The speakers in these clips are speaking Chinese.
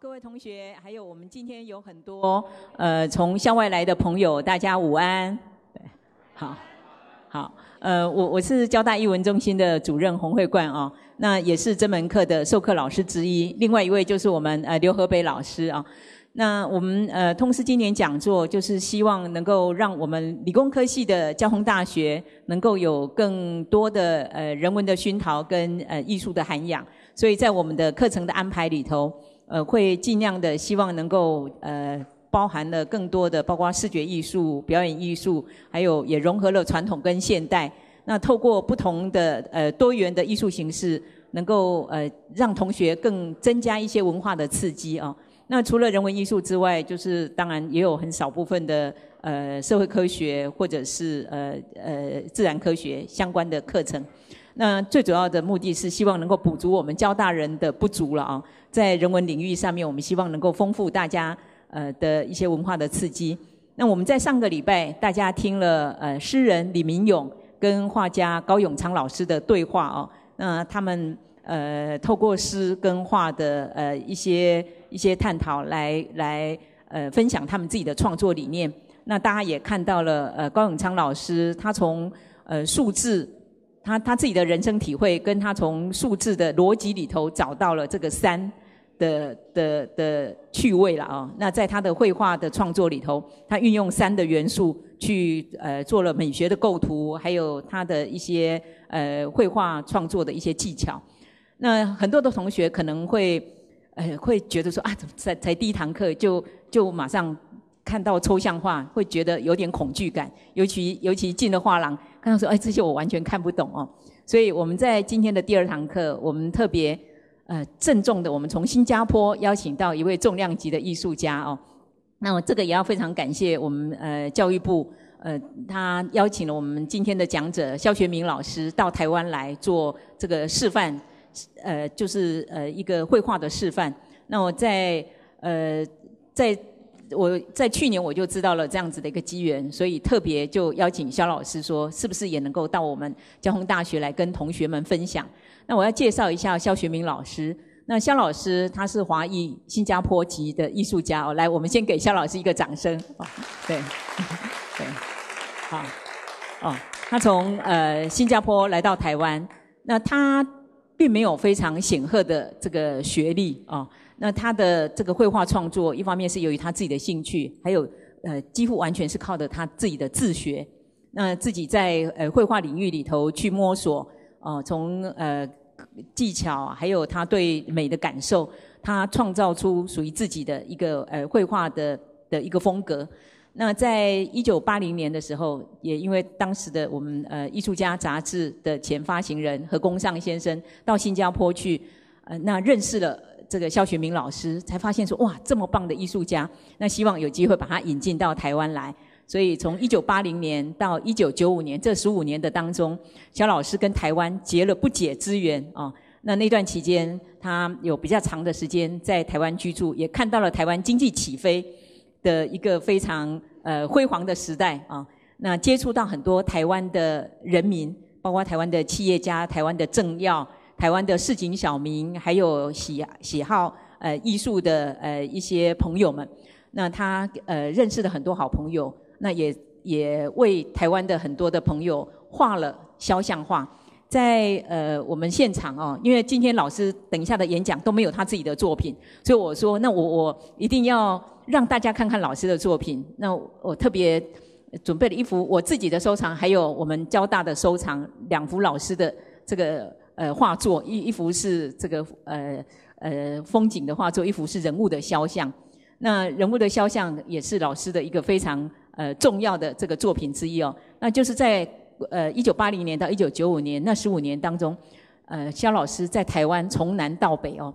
各位同学，还有我们今天有很多呃从校外来的朋友，大家午安。对，好，好，呃，我我是交大艺文中心的主任洪慧冠啊，那也是这门课的授课老师之一。另外一位就是我们呃刘河北老师啊。那我们呃通识今年讲座就是希望能够让我们理工科系的交通大学能够有更多的呃人文的熏陶跟呃艺术的涵养，所以在我们的课程的安排里头。呃，会尽量的希望能够呃，包含了更多的，包括视觉艺术、表演艺术，还有也融合了传统跟现代。那透过不同的呃多元的艺术形式，能够呃让同学更增加一些文化的刺激啊。那除了人文艺术之外，就是当然也有很少部分的呃社会科学或者是呃呃自然科学相关的课程。那最主要的目的是希望能够补足我们交大人的不足了啊，在人文领域上面，我们希望能够丰富大家呃的一些文化的刺激。那我们在上个礼拜，大家听了呃诗人李明勇跟画家高永昌老师的对话哦，那他们呃透过诗跟画的呃一些一些探讨来来呃分享他们自己的创作理念。那大家也看到了呃高永昌老师他从呃数字。他他自己的人生体会，跟他从数字的逻辑里头找到了这个山的的的趣味了啊！那在他的绘画的创作里头，他运用山的元素去呃做了美学的构图，还有他的一些呃绘画创作的一些技巧。那很多的同学可能会呃会觉得说啊，在才第一堂课就就马上看到抽象画，会觉得有点恐惧感，尤其尤其进了画廊。刚刚说，哎，这些我完全看不懂哦。所以我们在今天的第二堂课，我们特别呃郑重的，我们从新加坡邀请到一位重量级的艺术家哦。那我这个也要非常感谢我们呃教育部，呃他邀请了我们今天的讲者肖学明老师到台湾来做这个示范，呃就是呃一个绘画的示范。那我在呃在。我在去年我就知道了这样子的一个机缘，所以特别就邀请肖老师说，是不是也能够到我们交通大学来跟同学们分享？那我要介绍一下肖学明老师。那肖老师他是华裔新加坡籍的艺术家哦。来，我们先给肖老师一个掌声哦。对，对，好，哦，他从呃新加坡来到台湾，那他并没有非常显赫的这个学历哦。那他的这个绘画创作，一方面是由于他自己的兴趣，还有呃几乎完全是靠着他自己的自学。那自己在呃绘画领域里头去摸索，哦，从呃技巧，还有他对美的感受，他创造出属于自己的一个呃绘画的的一个风格。那在一九八零年的时候，也因为当时的我们呃艺术家杂志的前发行人何公尚先生到新加坡去，呃那认识了。这个肖学明老师才发现说哇这么棒的艺术家，那希望有机会把他引进到台湾来。所以从一九八零年到一九九五年这十五年的当中，肖老师跟台湾结了不解之缘啊。那那段期间，他有比较长的时间在台湾居住，也看到了台湾经济起飞的一个非常呃辉煌的时代啊。那接触到很多台湾的人民，包括台湾的企业家、台湾的政要。台湾的市井小民，还有喜喜好呃艺术的呃一些朋友们，那他呃认识了很多好朋友，那也也为台湾的很多的朋友画了肖像画。在呃我们现场哦，因为今天老师等一下的演讲都没有他自己的作品，所以我说那我我一定要让大家看看老师的作品。那我特别准备了一幅我自己的收藏，还有我们交大的收藏两幅老师的这个。呃，画作一一幅是这个呃呃风景的画作，一幅是人物的肖像。那人物的肖像也是老师的一个非常呃重要的这个作品之一哦。那就是在呃一九八零年到一九九五年那十五年当中，呃，肖老师在台湾从南到北哦，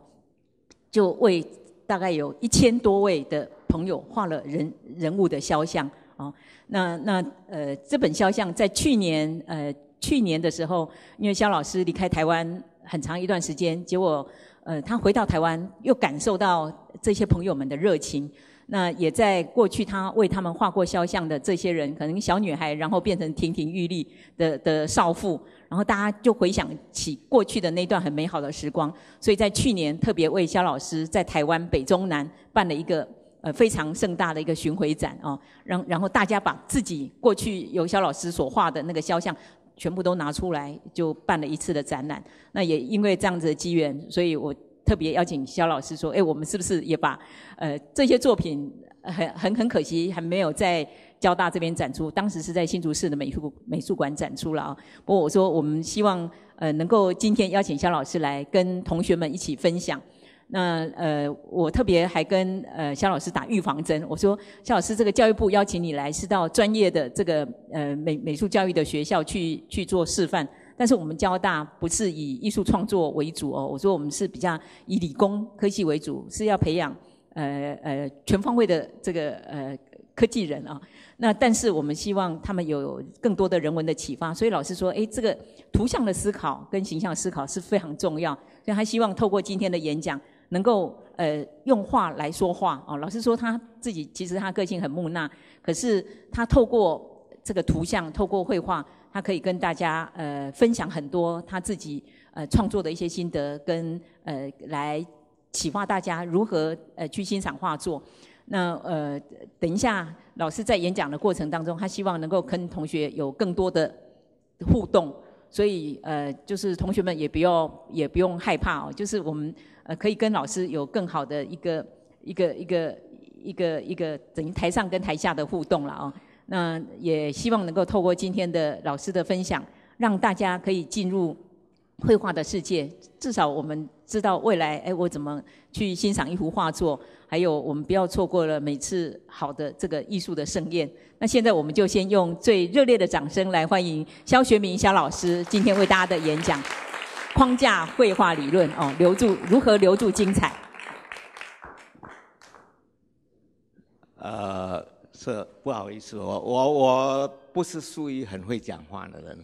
就为大概有一千多位的朋友画了人人物的肖像哦。那那呃，这本肖像在去年呃。去年的时候，因为肖老师离开台湾很长一段时间，结果，呃，他回到台湾，又感受到这些朋友们的热情。那也在过去，他为他们画过肖像的这些人，可能小女孩，然后变成亭亭玉立的的少妇，然后大家就回想起过去的那段很美好的时光。所以在去年，特别为肖老师在台湾北中南办了一个呃非常盛大的一个巡回展哦，然然后大家把自己过去由肖老师所画的那个肖像。全部都拿出来，就办了一次的展览。那也因为这样子的机缘，所以我特别邀请肖老师说：“哎，我们是不是也把呃这些作品很很很可惜还没有在交大这边展出？当时是在新竹市的美术美术馆展出了啊。不过我说我们希望呃能够今天邀请肖老师来跟同学们一起分享。”那呃，我特别还跟呃肖老师打预防针，我说肖老师，这个教育部邀请你来是到专业的这个呃美美术教育的学校去去做示范，但是我们交大不是以艺术创作为主哦，我说我们是比较以理工科技为主，是要培养呃呃全方位的这个呃科技人啊。那但是我们希望他们有更多的人文的启发，所以老师说，哎，这个图像的思考跟形象思考是非常重要，所以他希望透过今天的演讲。能够呃用画来说话哦。老师说他自己其实他个性很木讷，可是他透过这个图像，透过绘画，他可以跟大家呃分享很多他自己呃创作的一些心得，跟呃来启发大家如何呃去欣赏画作。那呃等一下老师在演讲的过程当中，他希望能够跟同学有更多的互动，所以呃就是同学们也不要也不用害怕哦，就是我们。呃，可以跟老师有更好的一个一个一个一个一个，等于台上跟台下的互动了哦。那也希望能够透过今天的老师的分享，让大家可以进入绘画的世界。至少我们知道未来，哎，我怎么去欣赏一幅画作，还有我们不要错过了每次好的这个艺术的盛宴。那现在我们就先用最热烈的掌声来欢迎肖学明肖老师今天为大家的演讲。框架绘画理论哦，留住如何留住精彩？呃，是不好意思，我我我不是属于很会讲话的人了。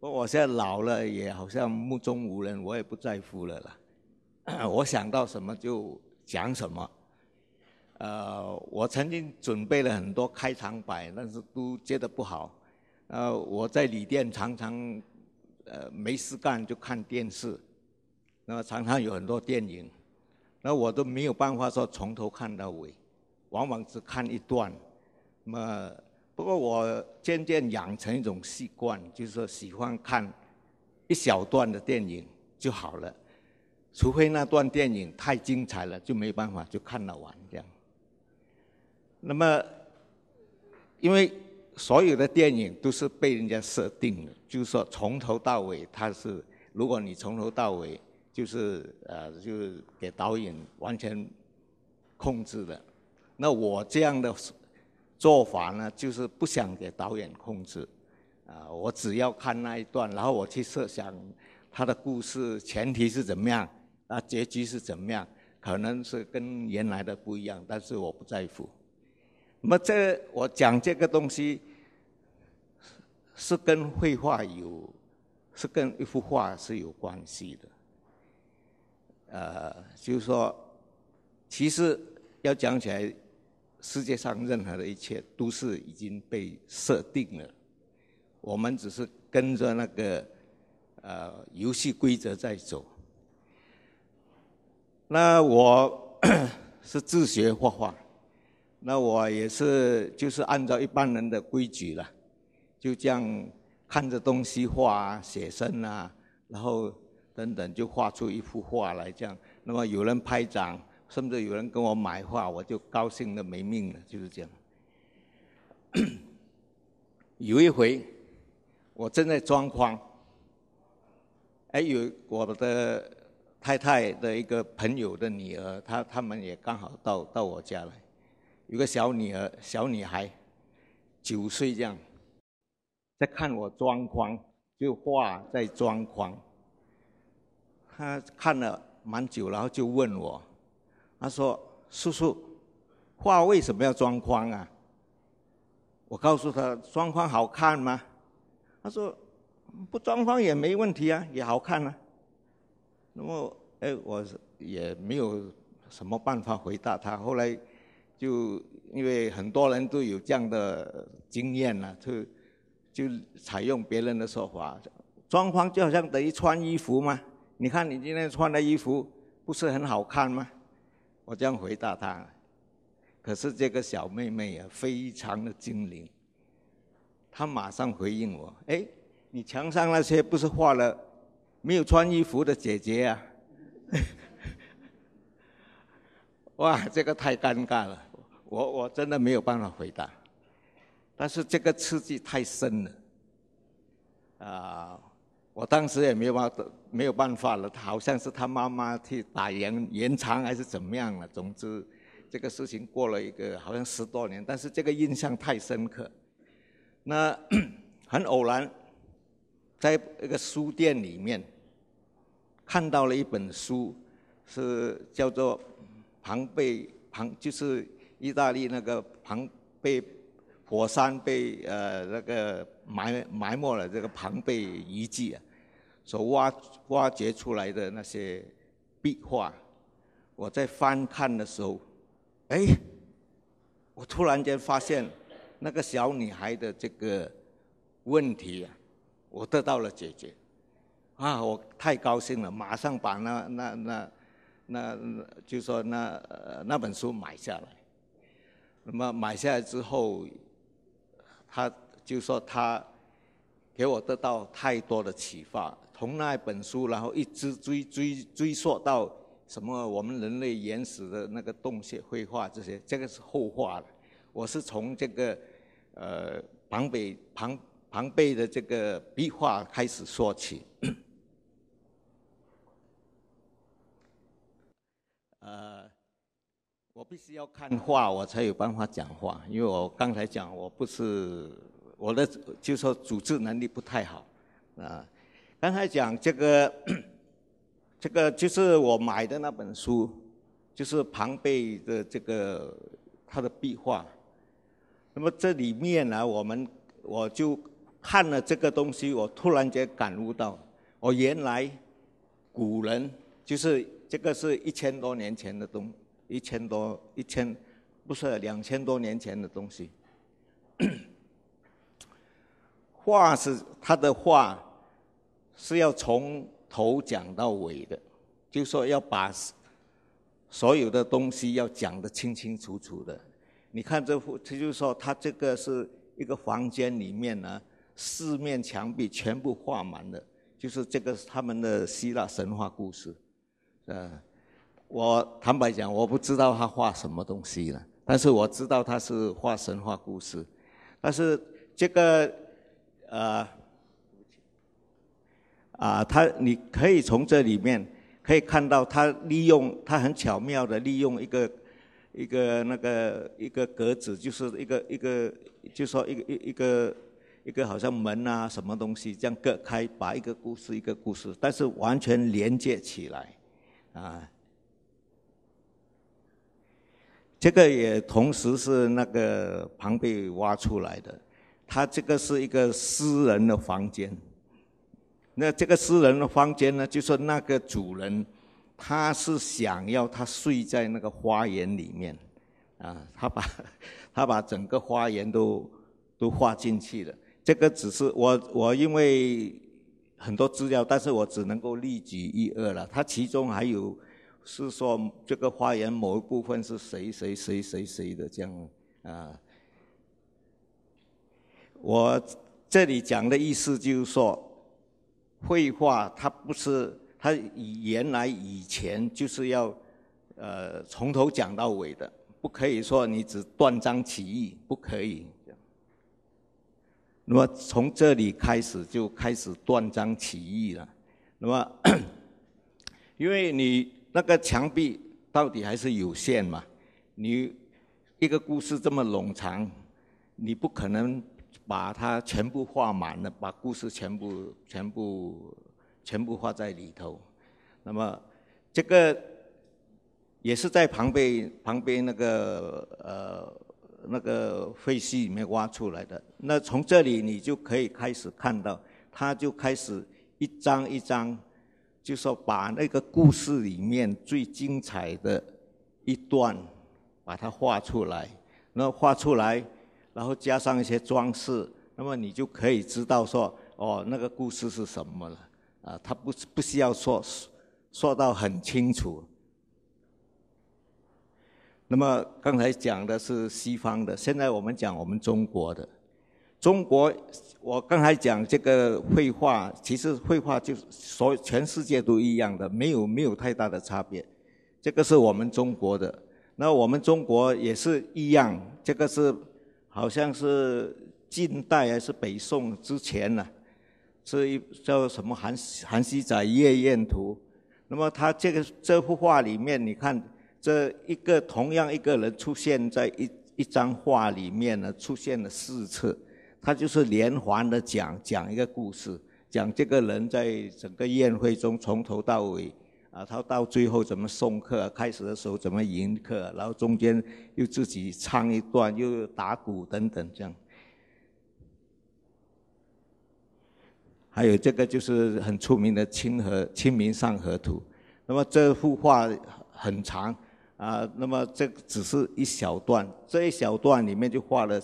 我现在老了，也好像目中无人，我也不在乎了了。我想到什么就讲什么。呃，我曾经准备了很多开场白，但是都觉得不好。呃，我在旅店常常。呃，没事干就看电视，那么常常有很多电影，那我都没有办法说从头看到尾，往往只看一段。那么，不过我渐渐养成一种习惯，就是说喜欢看一小段的电影就好了，除非那段电影太精彩了，就没办法就看了完这样。那么，因为。所有的电影都是被人家设定的，就是说从头到尾它是，如果你从头到尾就是呃，就是给导演完全控制的。那我这样的做法呢，就是不想给导演控制，啊，我只要看那一段，然后我去设想他的故事前提是怎么样，啊，结局是怎么样，可能是跟原来的不一样，但是我不在乎。那么这我讲这个东西是跟绘画有是跟一幅画是有关系的，呃，就是说，其实要讲起来，世界上任何的一切都是已经被设定了，我们只是跟着那个呃游戏规则在走。那我 是自学画画。那我也是，就是按照一般人的规矩了，就这样看着东西画啊、写生啊，然后等等就画出一幅画来，这样。那么有人拍掌，甚至有人跟我买画，我就高兴的没命了。就是这样。有一回，我正在装框，哎，有我的太太的一个朋友的女儿，她他们也刚好到到我家来。有个小女儿，小女孩九岁，这样在看我装框，就画在装框。她看了蛮久，然后就问我：“她说，叔叔，画为什么要装框啊？”我告诉她：“装框好看吗？”她说：“不装框也没问题啊，也好看啊。”那么，哎，我也没有什么办法回答她。后来。就因为很多人都有这样的经验了，就就采用别人的说法，装潢就好像等于穿衣服嘛。你看你今天穿的衣服不是很好看吗？我这样回答他，可是这个小妹妹啊，非常的精灵，她马上回应我：，哎，你墙上那些不是画了没有穿衣服的姐姐啊？哇，这个太尴尬了！我我真的没有办法回答。但是这个刺激太深了，啊，我当时也没有办法，没有办法了。好像是他妈妈替打延延长还是怎么样了？总之，这个事情过了一个好像十多年，但是这个印象太深刻。那 很偶然，在一个书店里面看到了一本书，是叫做……庞贝庞就是意大利那个庞贝火山被呃那个埋埋没了，这个庞贝遗迹啊，所挖挖掘出来的那些壁画，我在翻看的时候，哎，我突然间发现那个小女孩的这个问题啊，我得到了解决，啊，我太高兴了，马上把那那那。那就说那呃那本书买下来，那么买下来之后，他就说他给我得到太多的启发，从那本书，然后一直追追追溯到什么我们人类原始的那个洞穴绘画这些，这个是后话了。我是从这个呃庞北庞庞贝的这个壁画开始说起。必须要看画，我才有办法讲话。因为我刚才讲，我不是我的，就说组织能力不太好啊。刚才讲这个，这个就是我买的那本书，就是庞贝的这个他的壁画。那么这里面呢，我们我就看了这个东西，我突然间感悟到，我原来古人就是这个是一千多年前的东。一千多，一千不是两千多年前的东西。画 是他的画，是要从头讲到尾的，就说要把所有的东西要讲得清清楚楚的。你看这幅，他就说他这个是一个房间里面呢，四面墙壁全部画满了，就是这个是他们的希腊神话故事，啊。我坦白讲，我不知道他画什么东西了，但是我知道他是画神话故事。但是这个呃啊，他你可以从这里面可以看到，他利用他很巧妙的利用一个一个那个一个格子，就是一个一个就说一个一一个一个好像门啊什么东西这样隔开，把一个故事一个故事，但是完全连接起来啊。这个也同时是那个旁边挖出来的，它这个是一个私人的房间。那这个私人的房间呢，就说那个主人，他是想要他睡在那个花园里面，啊，他把，他把整个花园都都画进去了。这个只是我我因为很多资料，但是我只能够例举一二了。它其中还有。是说这个花园某一部分是谁谁谁谁谁的这样啊？我这里讲的意思就是说，绘画它不是它原来以前就是要呃从头讲到尾的，不可以说你只断章取义，不可以。那么从这里开始就开始断章取义了。那么 因为你。那个墙壁到底还是有限嘛？你一个故事这么冗长，你不可能把它全部画满了，把故事全部、全部、全部画在里头。那么，这个也是在旁边、旁边那个呃那个废墟里面挖出来的。那从这里你就可以开始看到，他就开始一张一张。就说把那个故事里面最精彩的一段，把它画出来，然后画出来，然后加上一些装饰，那么你就可以知道说，哦，那个故事是什么了。啊，他不不需要说说到很清楚。那么刚才讲的是西方的，现在我们讲我们中国的。中国，我刚才讲这个绘画，其实绘画就是所全世界都一样的，没有没有太大的差别。这个是我们中国的，那我们中国也是一样。这个是好像是近代还是北宋之前呢？是一叫什么韩韩熙载夜宴图？那么他这个这幅画里面，你看这一个同样一个人出现在一一张画里面呢，出现了四次。他就是连环的讲讲一个故事，讲这个人在整个宴会中从头到尾，啊，他到最后怎么送客，开始的时候怎么迎客，然后中间又自己唱一段，又打鼓等等这样。还有这个就是很出名的《清河清明上河图》，那么这幅画很长，啊，那么这只是一小段，这一小段里面就画了。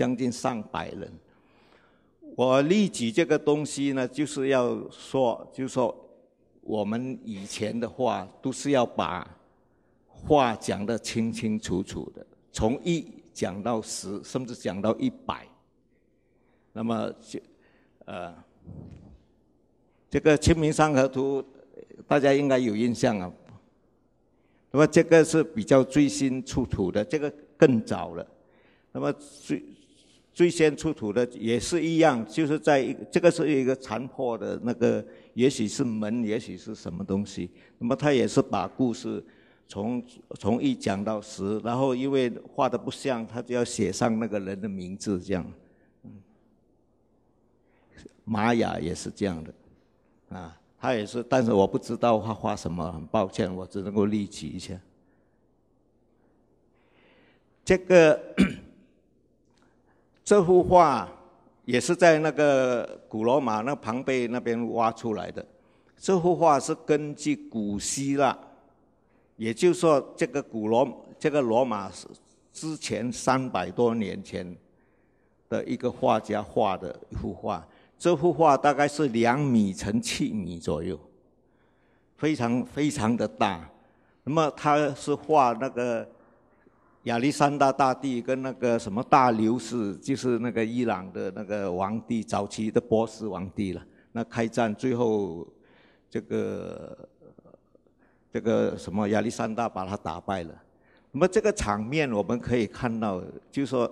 将近上百人。我列举这个东西呢，就是要说，就说我们以前的话，都是要把话讲得清清楚楚的，从一讲到十，甚至讲到一百。那么，呃，这个《清明上河图》大家应该有印象啊。那么这个是比较最新出土的，这个更早了。那么最最先出土的也是一样，就是在一这个是一个残破的那个，也许是门，也许是什么东西。那么他也是把故事从从一讲到十，然后因为画的不像，他就要写上那个人的名字，这样。玛雅也是这样的，啊，他也是，但是我不知道他画什么，很抱歉，我只能够例举一下。这个。这幅画也是在那个古罗马那庞贝那边挖出来的。这幅画是根据古希腊，也就是说，这个古罗这个罗马是之前三百多年前的一个画家画的一幅画。这幅画大概是两米乘七米左右，非常非常的大。那么他是画那个。亚历山大大帝跟那个什么大流士，就是那个伊朗的那个皇帝，早期的波斯王帝了。那开战最后，这个这个什么亚历山大把他打败了。那么这个场面我们可以看到，就说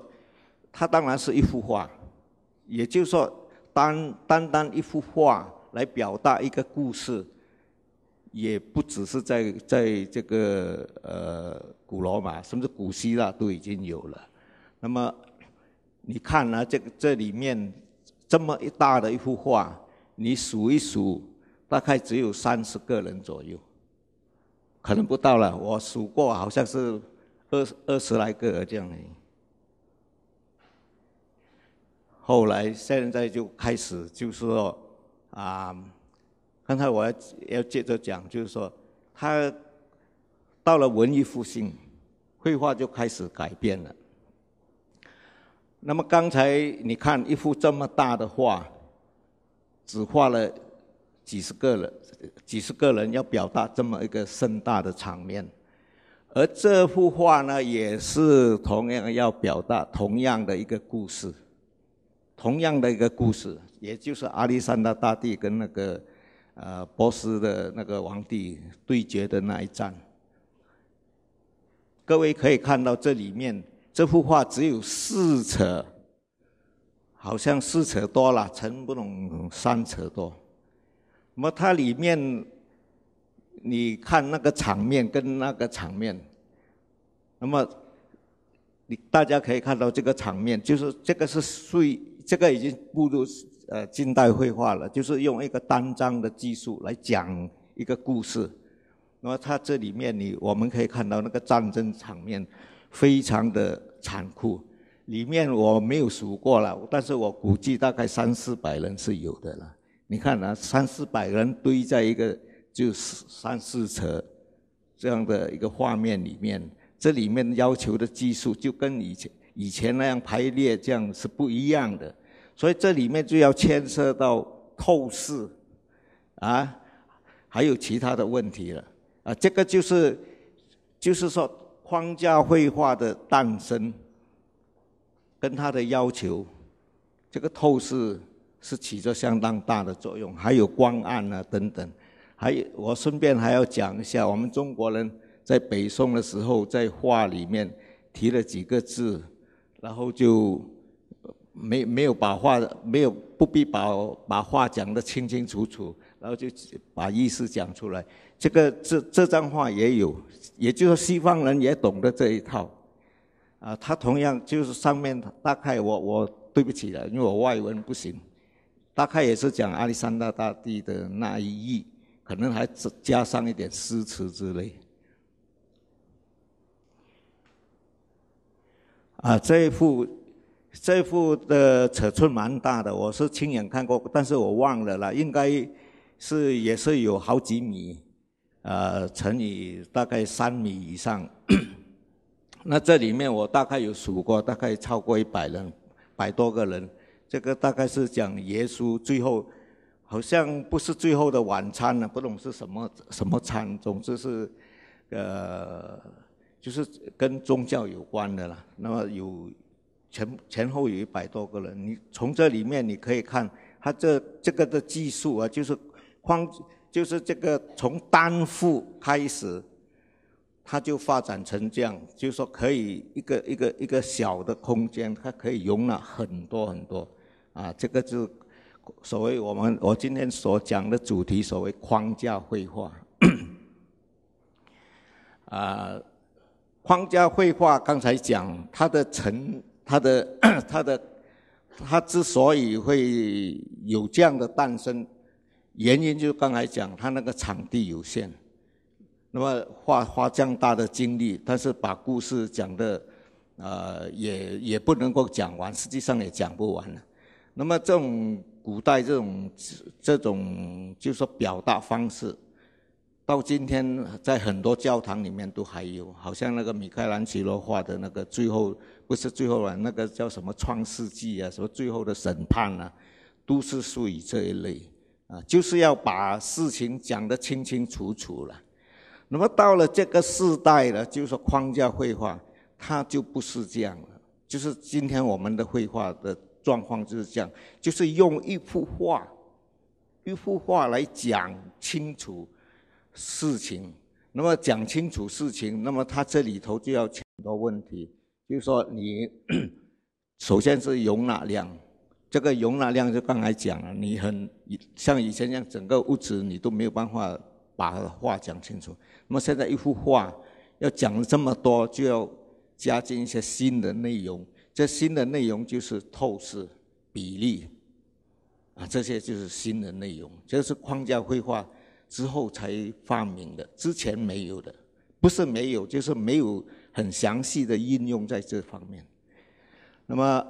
他当然是一幅画，也就是说，单单单一幅画来表达一个故事。也不只是在在这个呃古罗马，甚至古希腊都已经有了。那么你看呢？这这里面这么一大的一幅画，你数一数，大概只有三十个人左右，可能不到了。我数过，好像是二二十来个这样。后来现在就开始就是说啊。刚才我要要接着讲，就是说，他到了文艺复兴，绘画就开始改变了。那么刚才你看一幅这么大的画，只画了几十个人，几十个人要表达这么一个盛大的场面，而这幅画呢，也是同样要表达同样的一个故事，同样的一个故事，也就是阿里山大大帝跟那个。呃，波斯的那个皇帝对决的那一战，各位可以看到这里面这幅画只有四尺，好像四尺多了，成不拢三尺多。那么它里面，你看那个场面跟那个场面，那么你大家可以看到这个场面，就是这个是属于这个已经步入。呃，近代绘画了，就是用一个单张的技术来讲一个故事。那么它这里面你我们可以看到那个战争场面，非常的残酷。里面我没有数过了，但是我估计大概三四百人是有的了。你看啊，三四百人堆在一个就三四尺这样的一个画面里面，这里面要求的技术就跟以前以前那样排列这样是不一样的。所以这里面就要牵涉到透视啊，还有其他的问题了啊。这个就是，就是说，框架绘画的诞生，跟它的要求，这个透视是起着相当大的作用，还有光暗啊等等。还有我顺便还要讲一下，我们中国人在北宋的时候，在画里面提了几个字，然后就。没没有把话没有不必把把话讲得清清楚楚，然后就把意思讲出来。这个这这张画也有，也就是说西方人也懂得这一套。啊，他同样就是上面大概我我对不起了，因为我外文不行，大概也是讲阿里山大大帝的那一役，可能还加上一点诗词之类。啊，这一幅。这幅的尺寸蛮大的，我是亲眼看过，但是我忘了了，应该是也是有好几米，呃，乘以大概三米以上。那这里面我大概有数过，大概超过一百人，百多个人。这个大概是讲耶稣最后，好像不是最后的晚餐了，不懂是什么什么餐，总之是，呃，就是跟宗教有关的了。那么有。前前后有一百多个人，你从这里面你可以看，他这这个的技术啊，就是框，就是这个从单幅开始，它就发展成这样，就说可以一个一个一个小的空间，它可以容纳很多很多，啊，这个就所谓我们我今天所讲的主题，所谓框架绘画。啊，框架绘画刚才讲它的成。他的 他的他之所以会有这样的诞生，原因就刚才讲，他那个场地有限，那么花花这样大的精力，但是把故事讲的，呃，也也不能够讲完，实际上也讲不完了。那么这种古代这种这种就说表达方式。到今天，在很多教堂里面都还有，好像那个米开朗基罗画的那个最后，不是最后了，那个叫什么《创世纪》啊，什么《最后的审判》啊，都是属于这一类啊，就是要把事情讲得清清楚楚了。那么到了这个时代了，就是说框架绘画，它就不是这样了。就是今天我们的绘画的状况就是这样，就是用一幅画，一幅画来讲清楚。事情，那么讲清楚事情，那么他这里头就要很多问题，就是说你 首先是容纳量，这个容纳量就刚才讲了，你很像以前一样，整个屋子你都没有办法把话讲清楚。那么现在一幅画要讲这么多，就要加进一些新的内容，这新的内容就是透视比例啊，这些就是新的内容，这是框架绘画。之后才发明的，之前没有的，不是没有，就是没有很详细的应用在这方面。那么，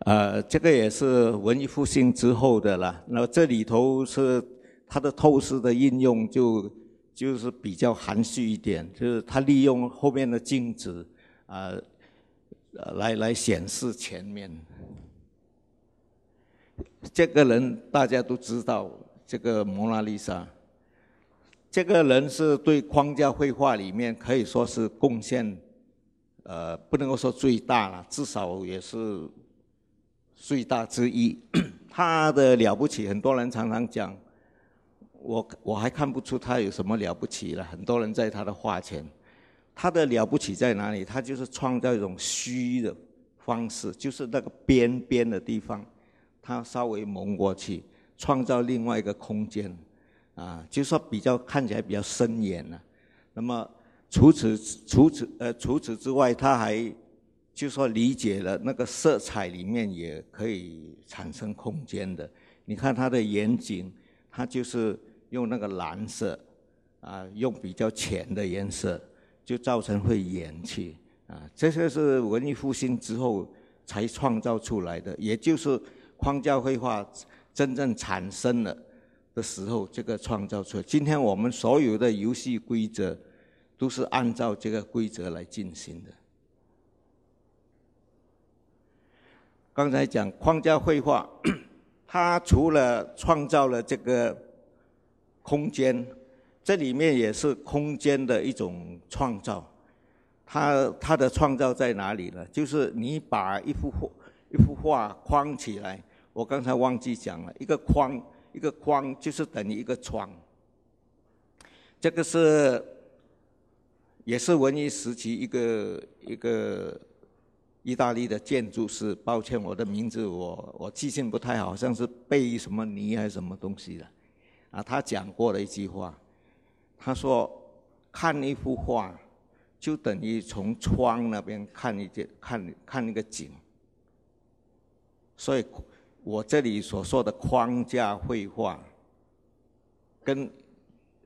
呃，这个也是文艺复兴之后的了。那这里头是它的透视的应用，就就是比较含蓄一点，就是它利用后面的镜子，啊，来来显示前面。这个人大家都知道，这个《蒙娜丽莎》这个人是对框架绘画里面可以说是贡献，呃，不能够说最大了，至少也是最大之一。他的了不起，很多人常常讲，我我还看不出他有什么了不起了。很多人在他的画前，他的了不起在哪里？他就是创造一种虚的方式，就是那个边边的地方。他稍微蒙过去，创造另外一个空间，啊，就说比较看起来比较深远了。那么，除此除此呃除此之外，他还就说理解了那个色彩里面也可以产生空间的。你看他的远景，他就是用那个蓝色，啊，用比较浅的颜色，就造成会远去。啊，这些是文艺复兴之后才创造出来的，也就是。框架绘画真正产生了的时候，这个创造出。今天我们所有的游戏规则都是按照这个规则来进行的。刚才讲框架绘画，它除了创造了这个空间，这里面也是空间的一种创造。它它的创造在哪里呢？就是你把一幅画。一幅画框起来，我刚才忘记讲了一个框，一个框就是等于一个窗。这个是也是文艺时期一个一个意大利的建筑师，抱歉，我的名字我我记性不太好，好像是贝什么尼还是什么东西的啊。他讲过的一句话，他说看一幅画就等于从窗那边看一件看看一个景。所以，我这里所说的框架绘画，跟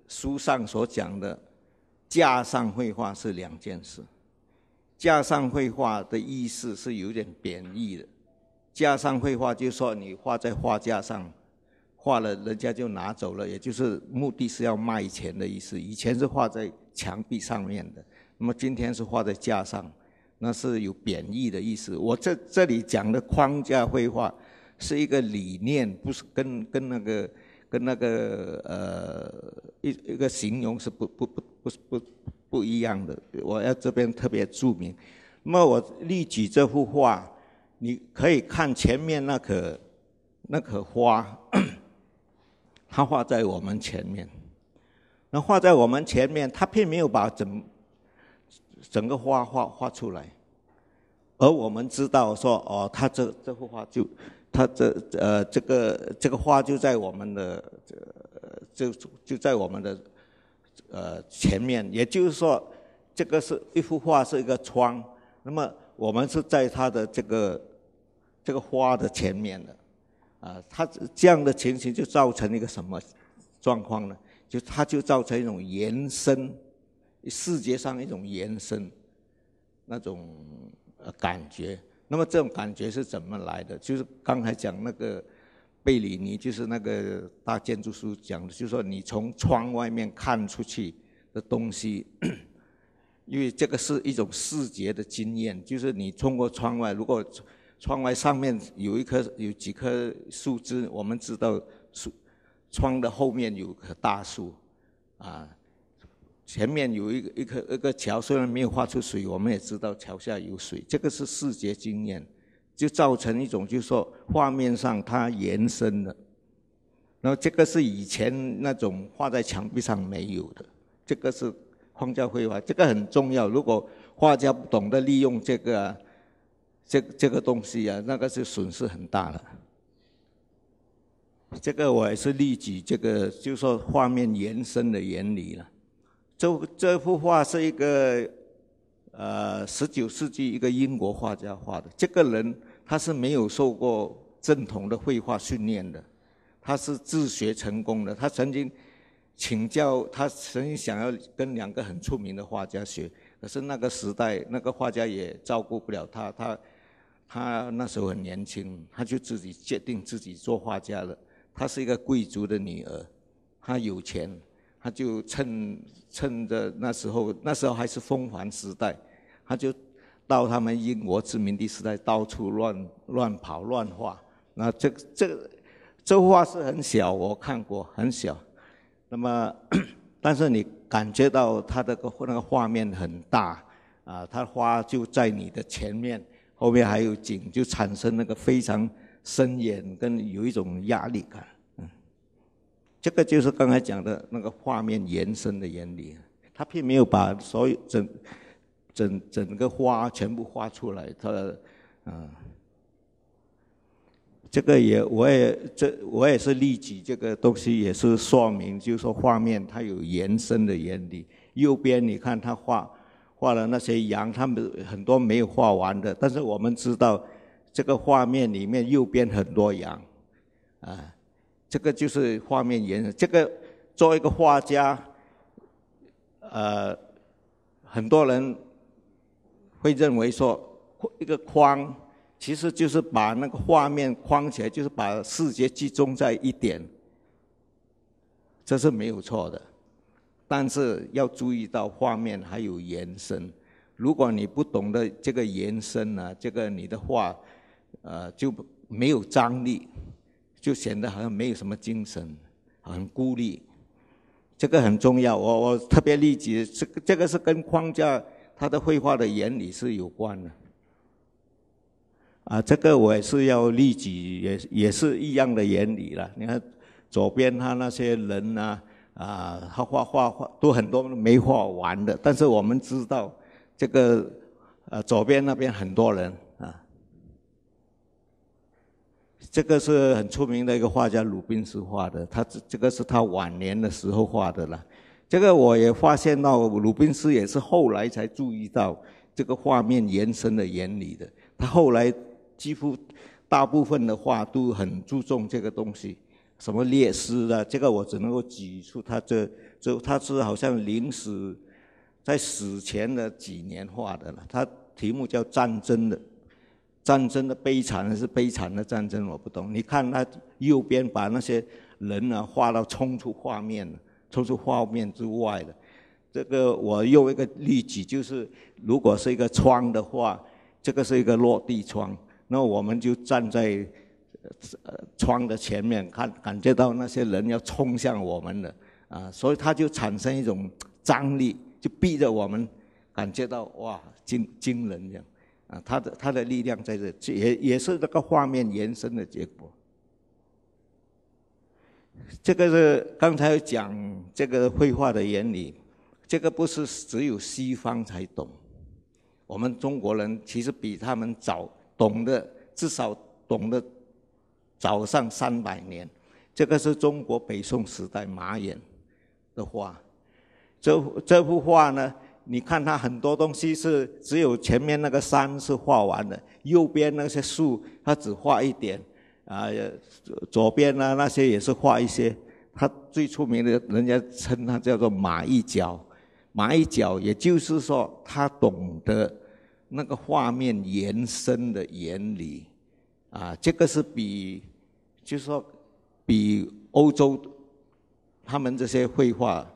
书上所讲的架上绘画是两件事。架上绘画的意思是有点贬义的，架上绘画就是说你画在画架上，画了人家就拿走了，也就是目的是要卖钱的意思。以前是画在墙壁上面的，那么今天是画在架上。那是有贬义的意思。我这这里讲的框架绘画是一个理念，不是跟跟那个跟那个呃一一个形容是不不不不不不一样的。我要这边特别注明。那么我例举这幅画，你可以看前面那棵那棵花，它画在我们前面。那画在我们前面，它并没有把怎。整个画画画出来，而我们知道说哦，他这这幅画就，他这呃这个这个画就在我们的这就就在我们的呃前面，也就是说这个是一幅画是一个窗，那么我们是在它的这个这个花的前面的，啊，它这样的情形就造成一个什么状况呢？就它就造成一种延伸。视觉上一种延伸，那种呃感觉。那么这种感觉是怎么来的？就是刚才讲那个贝里尼，就是那个大建筑师讲的，就是说你从窗外面看出去的东西，因为这个是一种视觉的经验，就是你通过窗外，如果窗外上面有一棵有几棵树枝，我们知道树窗的后面有棵大树啊。前面有一个一个一个桥，虽然没有画出水，我们也知道桥下有水。这个是视觉经验，就造成一种，就是说画面上它延伸的。然后这个是以前那种画在墙壁上没有的，这个是框架绘画，这个很重要。如果画家不懂得利用这个这这个东西啊，那个是损失很大了。这个我也是例举这个，就说画面延伸的原理了。这这幅画是一个，呃，十九世纪一个英国画家画的。这个人他是没有受过正统的绘画训练的，他是自学成功的。他曾经请教，他曾经想要跟两个很出名的画家学，可是那个时代那个画家也照顾不了他。他他那时候很年轻，他就自己决定自己做画家了。他是一个贵族的女儿，他有钱。他就趁趁着那时候，那时候还是风华时代，他就到他们英国殖民地时代到处乱乱跑乱画。那这这这幅画是很小，我看过很小，那么 但是你感觉到他的那个画面很大啊，他画就在你的前面，后面还有景，就产生那个非常深远跟有一种压力感。这个就是刚才讲的那个画面延伸的原理，他并没有把所有整整整个花全部画出来，他，啊，这个也我也这我也是立即这个东西也是说明，就是说画面它有延伸的原理。右边你看他画画了那些羊，他们很多没有画完的，但是我们知道这个画面里面右边很多羊，啊。这个就是画面延这个作为一个画家，呃，很多人会认为说，一个框其实就是把那个画面框起来，就是把视觉集中在一点，这是没有错的。但是要注意到画面还有延伸。如果你不懂得这个延伸呢，这个你的画，呃，就没有张力。就显得好像没有什么精神，很孤立，这个很重要。我我特别立即，这个这个是跟框架他的绘画的原理是有关的。啊，这个我也是要立即也也是一样的原理了。你看左边他那些人呢，啊，他画画画都很多没画完的，但是我们知道这个呃左边那边很多人。这个是很出名的一个画家鲁宾斯画的，他这这个是他晚年的时候画的了。这个我也发现到鲁宾斯也是后来才注意到这个画面延伸的原理的。他后来几乎大部分的画都很注重这个东西，什么列斯的。这个我只能够举出，他这就他是好像临死在死前的几年画的了。他题目叫战争的。战争的悲惨还是悲惨的战争，我不懂。你看那右边把那些人呢画到冲出画面了，冲出画面之外的。这个我用一个例子，就是如果是一个窗的话，这个是一个落地窗，那我们就站在窗的前面看，感觉到那些人要冲向我们了啊，所以它就产生一种张力，就逼着我们感觉到哇，惊惊人这样。啊，他的他的力量在这，也也是这个画面延伸的结果。这个是刚才讲这个绘画的原理，这个不是只有西方才懂，我们中国人其实比他们早懂得，至少懂得早上三百年。这个是中国北宋时代马眼的画，这这幅画呢。你看他很多东西是只有前面那个山是画完的，右边那些树他只画一点，啊，左边呢那些也是画一些。他最出名的，人家称他叫做马一角。马一角，也就是说他懂得那个画面延伸的原理，啊，这个是比，就是说比欧洲他们这些绘画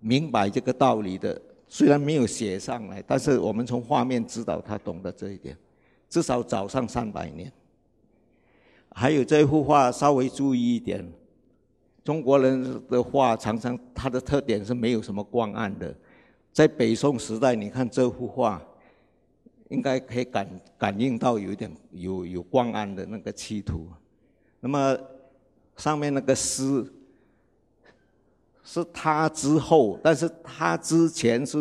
明白这个道理的。虽然没有写上来，但是我们从画面知道他懂得这一点，至少早上三百年。还有这幅画稍微注意一点，中国人的画常常它的特点是没有什么光暗的。在北宋时代，你看这幅画，应该可以感感应到有点有有光暗的那个企图。那么上面那个诗。是他之后，但是他之前是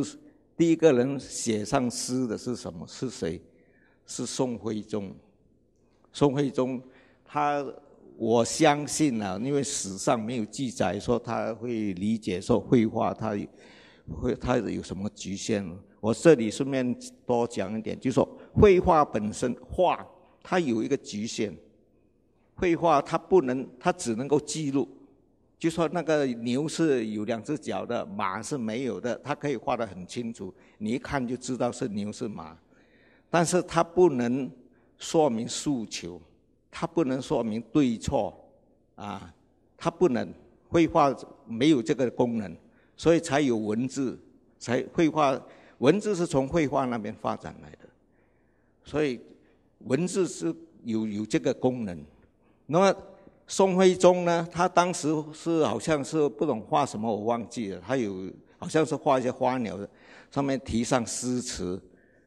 第一个人写上诗的是什么？是谁？是宋徽宗。宋徽宗，他我相信啊，因为史上没有记载说他会理解说绘画，他会他有什么局限？我这里顺便多讲一点，就说绘画本身画，它有一个局限，绘画它不能，它只能够记录。就说那个牛是有两只脚的，马是没有的，它可以画得很清楚，你一看就知道是牛是马。但是它不能说明诉求，它不能说明对错，啊，它不能绘画没有这个功能，所以才有文字，才绘画。文字是从绘画那边发展来的，所以文字是有有这个功能。那么。宋徽宗呢，他当时是好像是不懂画什么，我忘记了。他有好像是画一些花鸟的，上面题上诗词。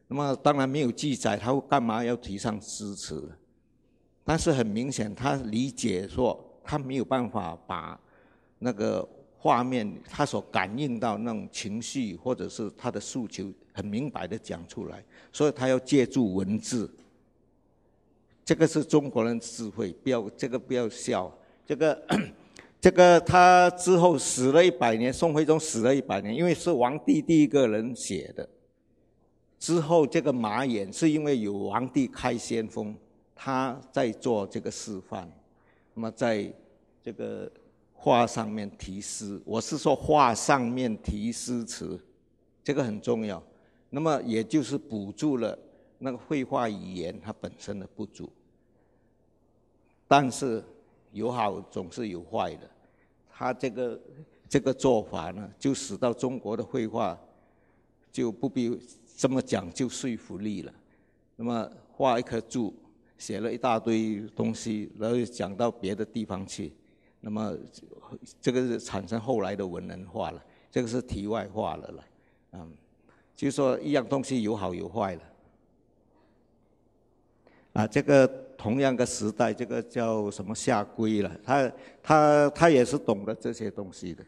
那么当然没有记载，他干嘛要题上诗词？但是很明显，他理解说他没有办法把那个画面，他所感应到那种情绪，或者是他的诉求，很明白的讲出来，所以他要借助文字。这个是中国人智慧，不要这个不要笑，这个 这个他之后死了一百年，宋徽宗死了一百年，因为是皇帝第一个人写的，之后这个马眼是因为有皇帝开先锋，他在做这个示范，那么在这个画上面题诗，我是说画上面题诗词，这个很重要，那么也就是补助了。那个绘画语言它本身的不足，但是有好总是有坏的。他这个这个做法呢，就使到中国的绘画就不必这么讲究说服力了。那么画一棵树，写了一大堆东西，然后讲到别的地方去。那么这个是产生后来的文人画了，这个是题外话了了。嗯，就说一样东西有好有坏了。啊，这个同样的时代，这个叫什么夏圭了？他他他也是懂得这些东西的。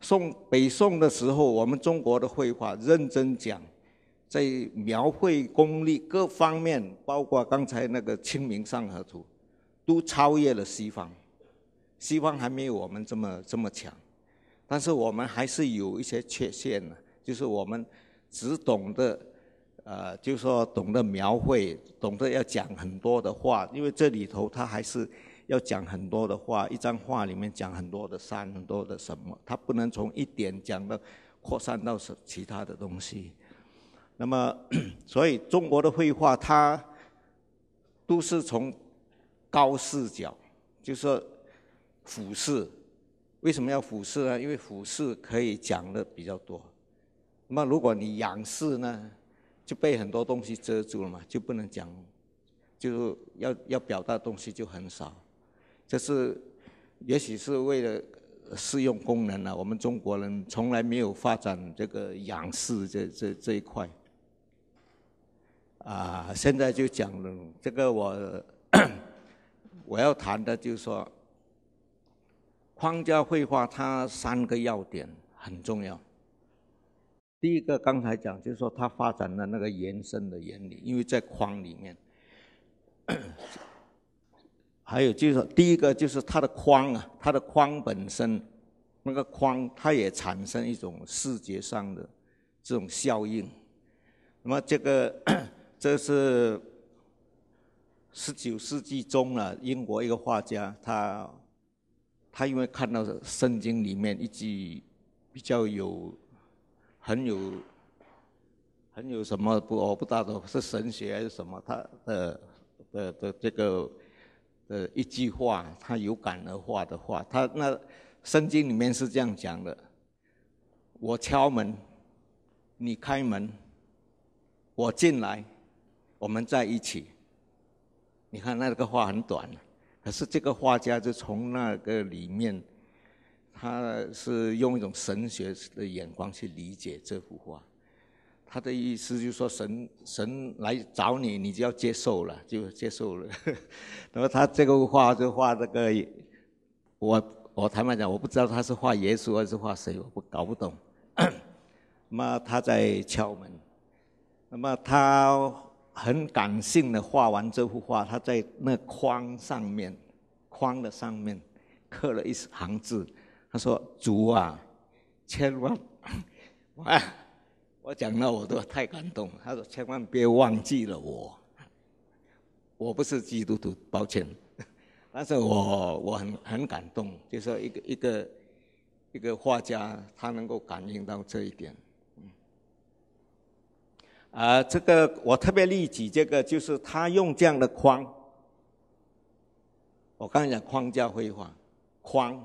宋北宋的时候，我们中国的绘画认真讲，在描绘功力各方面，包括刚才那个《清明上河图》，都超越了西方，西方还没有我们这么这么强。但是我们还是有一些缺陷呢，就是我们只懂得。呃，就说懂得描绘，懂得要讲很多的话，因为这里头他还是要讲很多的话，一张画里面讲很多的山，很多的什么，他不能从一点讲到扩散到什其他的东西。那么，所以中国的绘画它都是从高视角，就说俯视。为什么要俯视呢？因为俯视可以讲的比较多。那么如果你仰视呢？就被很多东西遮住了嘛，就不能讲，就要要表达的东西就很少。这是也许是为了适用功能了。我们中国人从来没有发展这个仰视这这这一块。啊，现在就讲了这个，我 我要谈的就是说，框架绘画它三个要点很重要。第一个刚才讲，就是说它发展的那个延伸的原理，因为在框里面，还有就是第一个就是它的框啊，它的框本身那个框，它也产生一种视觉上的这种效应。那么这个 这是十九世纪中了，英国一个画家，他他因为看到圣经里面一句比较有。很有，很有什么不我不大懂是神学还是什么？他的的的这个呃一句话，他有感而画的话，他那圣经里面是这样讲的：我敲门，你开门，我进来，我们在一起。你看那个话很短，可是这个画家就从那个里面。他是用一种神学的眼光去理解这幅画，他的意思就是说，神神来找你，你就要接受了，就接受了。那么他这个画就画这个，我我坦白讲，我不知道他是画耶稣还是画谁，我不搞不懂。那么他在敲门，那么他很感性的画完这幅画，他在那框上面，框的上面刻了一行字。他说：“主啊，千万，我我讲了，我都太感动。他说，千万别忘记了我。我不是基督徒，抱歉。但是我我很很感动，就说一个一个一个画家，他能够感应到这一点。嗯。啊，这个我特别例举，这个就是他用这样的框。我刚才讲框架绘画，框。”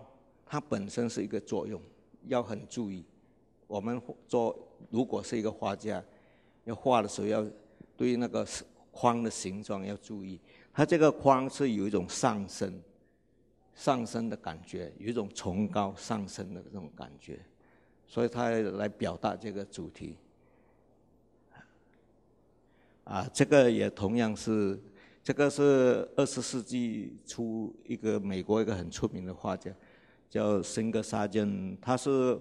它本身是一个作用，要很注意。我们做如果是一个画家，要画的时候要对那个框的形状要注意。它这个框是有一种上升、上升的感觉，有一种崇高上升的这种感觉，所以它来表达这个主题。啊，这个也同样是，这个是二十世纪初一个美国一个很出名的画家。叫辛格沙金，他是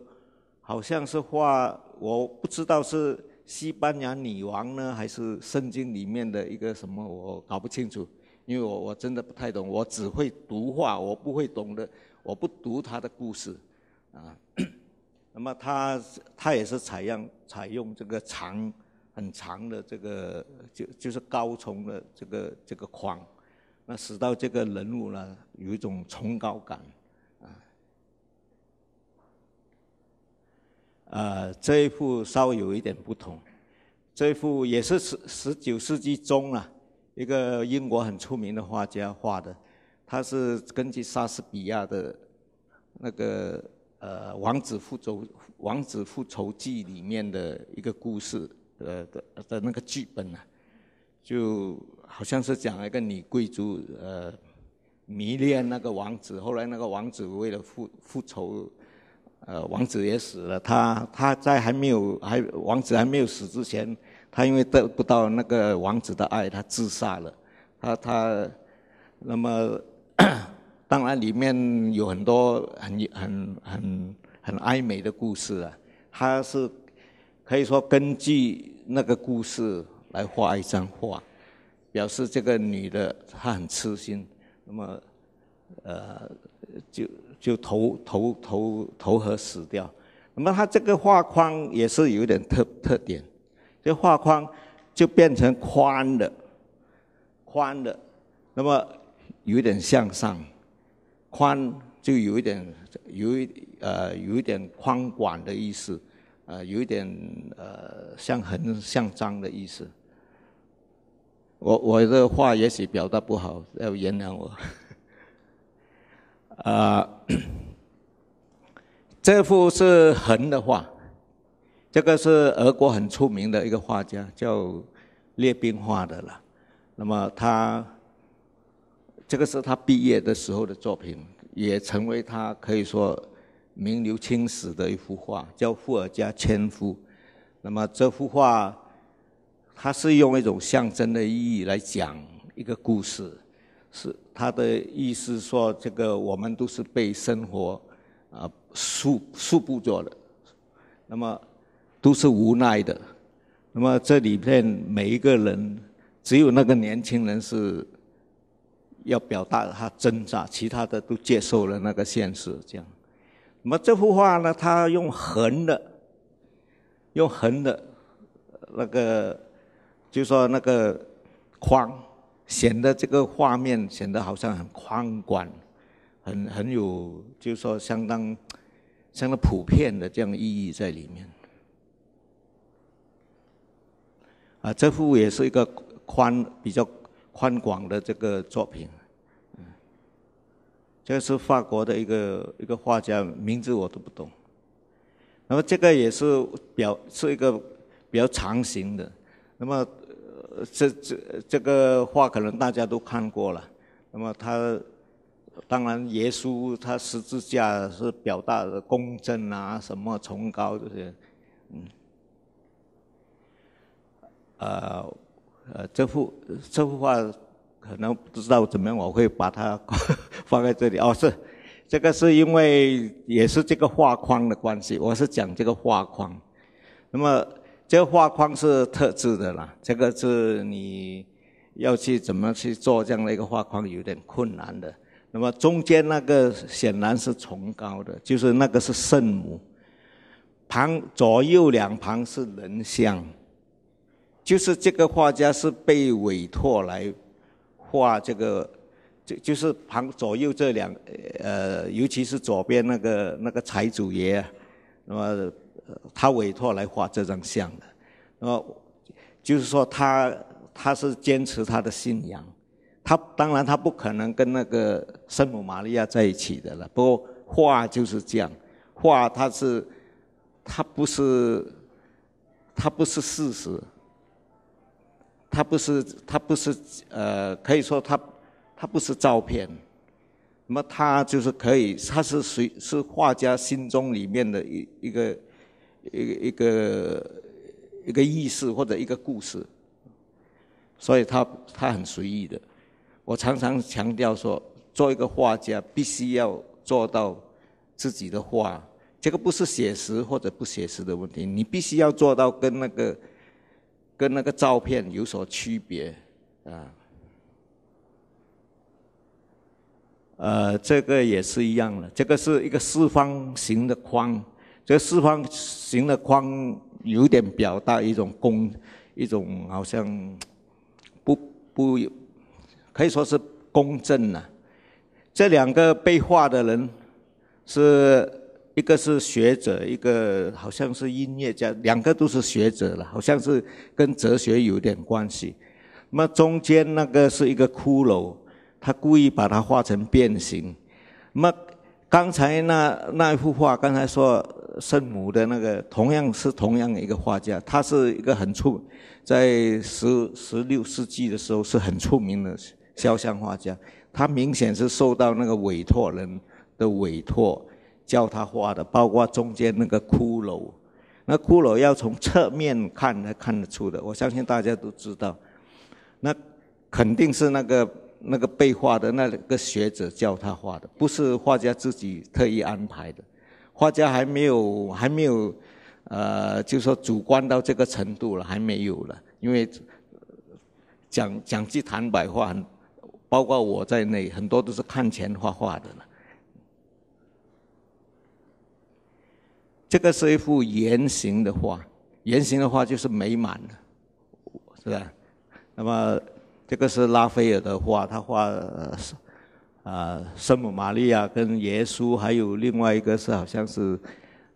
好像是画，我不知道是西班牙女王呢，还是圣经里面的一个什么，我搞不清楚，因为我我真的不太懂，我只会读画，我不会懂的，我不读他的故事啊。那么他他也是采样采用这个长很长的这个就就是高崇的这个这个框，那使到这个人物呢有一种崇高感。呃，这一幅稍微有一点不同，这一幅也是十十九世纪中啊，一个英国很出名的画家画的，他是根据莎士比亚的，那个呃《王子复仇王子复仇记》里面的一个故事，呃的的那个剧本啊，就好像是讲了一个女贵族呃迷恋那个王子，后来那个王子为了复复仇。呃，王子也死了。他他在还没有还王子还没有死之前，他因为得不到那个王子的爱，他自杀了。他他，那么 当然里面有很多很很很很哀美的故事啊。他是可以说根据那个故事来画一张画，表示这个女的她很痴心。那么呃就。就投投投投河死掉，那么他这个画框也是有点特特点，这画框就变成宽的，宽的，那么有点向上，宽就有一点有一呃有一点宽广的意思，呃，有一点呃像横像张的意思，我我的话也许表达不好，要原谅我。呃，这幅是横的画，这个是俄国很出名的一个画家叫列宾画的了。那么他，这个是他毕业的时候的作品，也成为他可以说名留青史的一幅画，叫《伏尔加千夫》。那么这幅画，它是用一种象征的意义来讲一个故事，是。他的意思说，这个我们都是被生活啊束束缚着的，那么都是无奈的。那么这里边每一个人，只有那个年轻人是要表达他挣扎，其他的都接受了那个现实。这样，那么这幅画呢，他用横的，用横的那个，就说那个框。显得这个画面显得好像很宽广，很很有，就是说相当相当普遍的这样意义在里面。啊，这幅也是一个宽比较宽广的这个作品，这是法国的一个一个画家，名字我都不懂。那么这个也是表是一个比较长形的，那么。这这这个画可能大家都看过了，那么他当然耶稣他十字架是表达的公正啊，什么崇高这些，嗯，呃呃这幅这幅画可能不知道怎么样，我会把它 放在这里哦是，这个是因为也是这个画框的关系，我是讲这个画框，那么。这画框是特制的啦，这个是你要去怎么去做这样的一个画框有点困难的。那么中间那个显然是崇高的，就是那个是圣母，旁左右两旁是人像，就是这个画家是被委托来画这个，就就是旁左右这两呃，尤其是左边那个那个财主爷，那么。他委托来画这张像的，那么就是说，他他是坚持他的信仰，他当然他不可能跟那个圣母玛利亚在一起的了。不过画就是这样，画他是他不是他不是事实，他不是他不是呃可以说他他不是照片，那么他就是可以，他是随是画家心中里面的一一个。一个一个一个意思或者一个故事，所以他他很随意的。我常常强调说，做一个画家必须要做到自己的画，这个不是写实或者不写实的问题，你必须要做到跟那个跟那个照片有所区别啊。呃，这个也是一样的，这个是一个四方形的框。这四方形的框有点表达一种公，一种好像不不可以说是公正呐。这两个被画的人是一个是学者，一个好像是音乐家，两个都是学者了，好像是跟哲学有点关系。那么中间那个是一个骷髅，他故意把它画成变形。那么刚才那那一幅画，刚才说。圣母的那个同样是同样一个画家，他是一个很出，在十十六世纪的时候是很出名的肖像画家。他明显是受到那个委托人的委托教他画的，包括中间那个骷髅，那骷髅要从侧面看才看得出的。我相信大家都知道，那肯定是那个那个被画的那个学者教他画的，不是画家自己特意安排的。画家还没有，还没有，呃，就说主观到这个程度了，还没有了。因为讲讲句坦白话，包括我在内，很多都是看钱画画的了。这个是一幅圆形的画，圆形的画就是美满的，是吧？那么这个是拉斐尔的画，他画是。啊，圣母玛利亚跟耶稣，还有另外一个是好像是，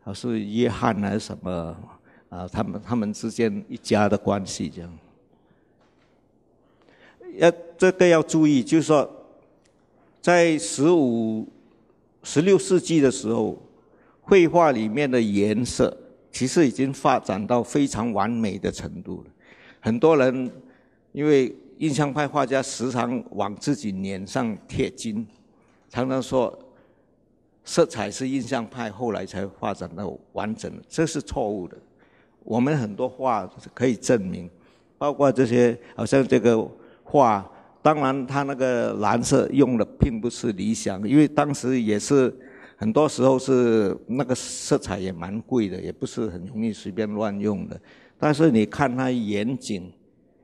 好像是约翰还是什么啊？他们他们之间一家的关系这样。要这个要注意，就是说，在十五、十六世纪的时候，绘画里面的颜色其实已经发展到非常完美的程度了。很多人因为。印象派画家时常往自己脸上贴金，常常说色彩是印象派后来才发展到完整，这是错误的。我们很多画可以证明，包括这些好像这个画，当然他那个蓝色用的并不是理想，因为当时也是很多时候是那个色彩也蛮贵的，也不是很容易随便乱用的。但是你看他严谨。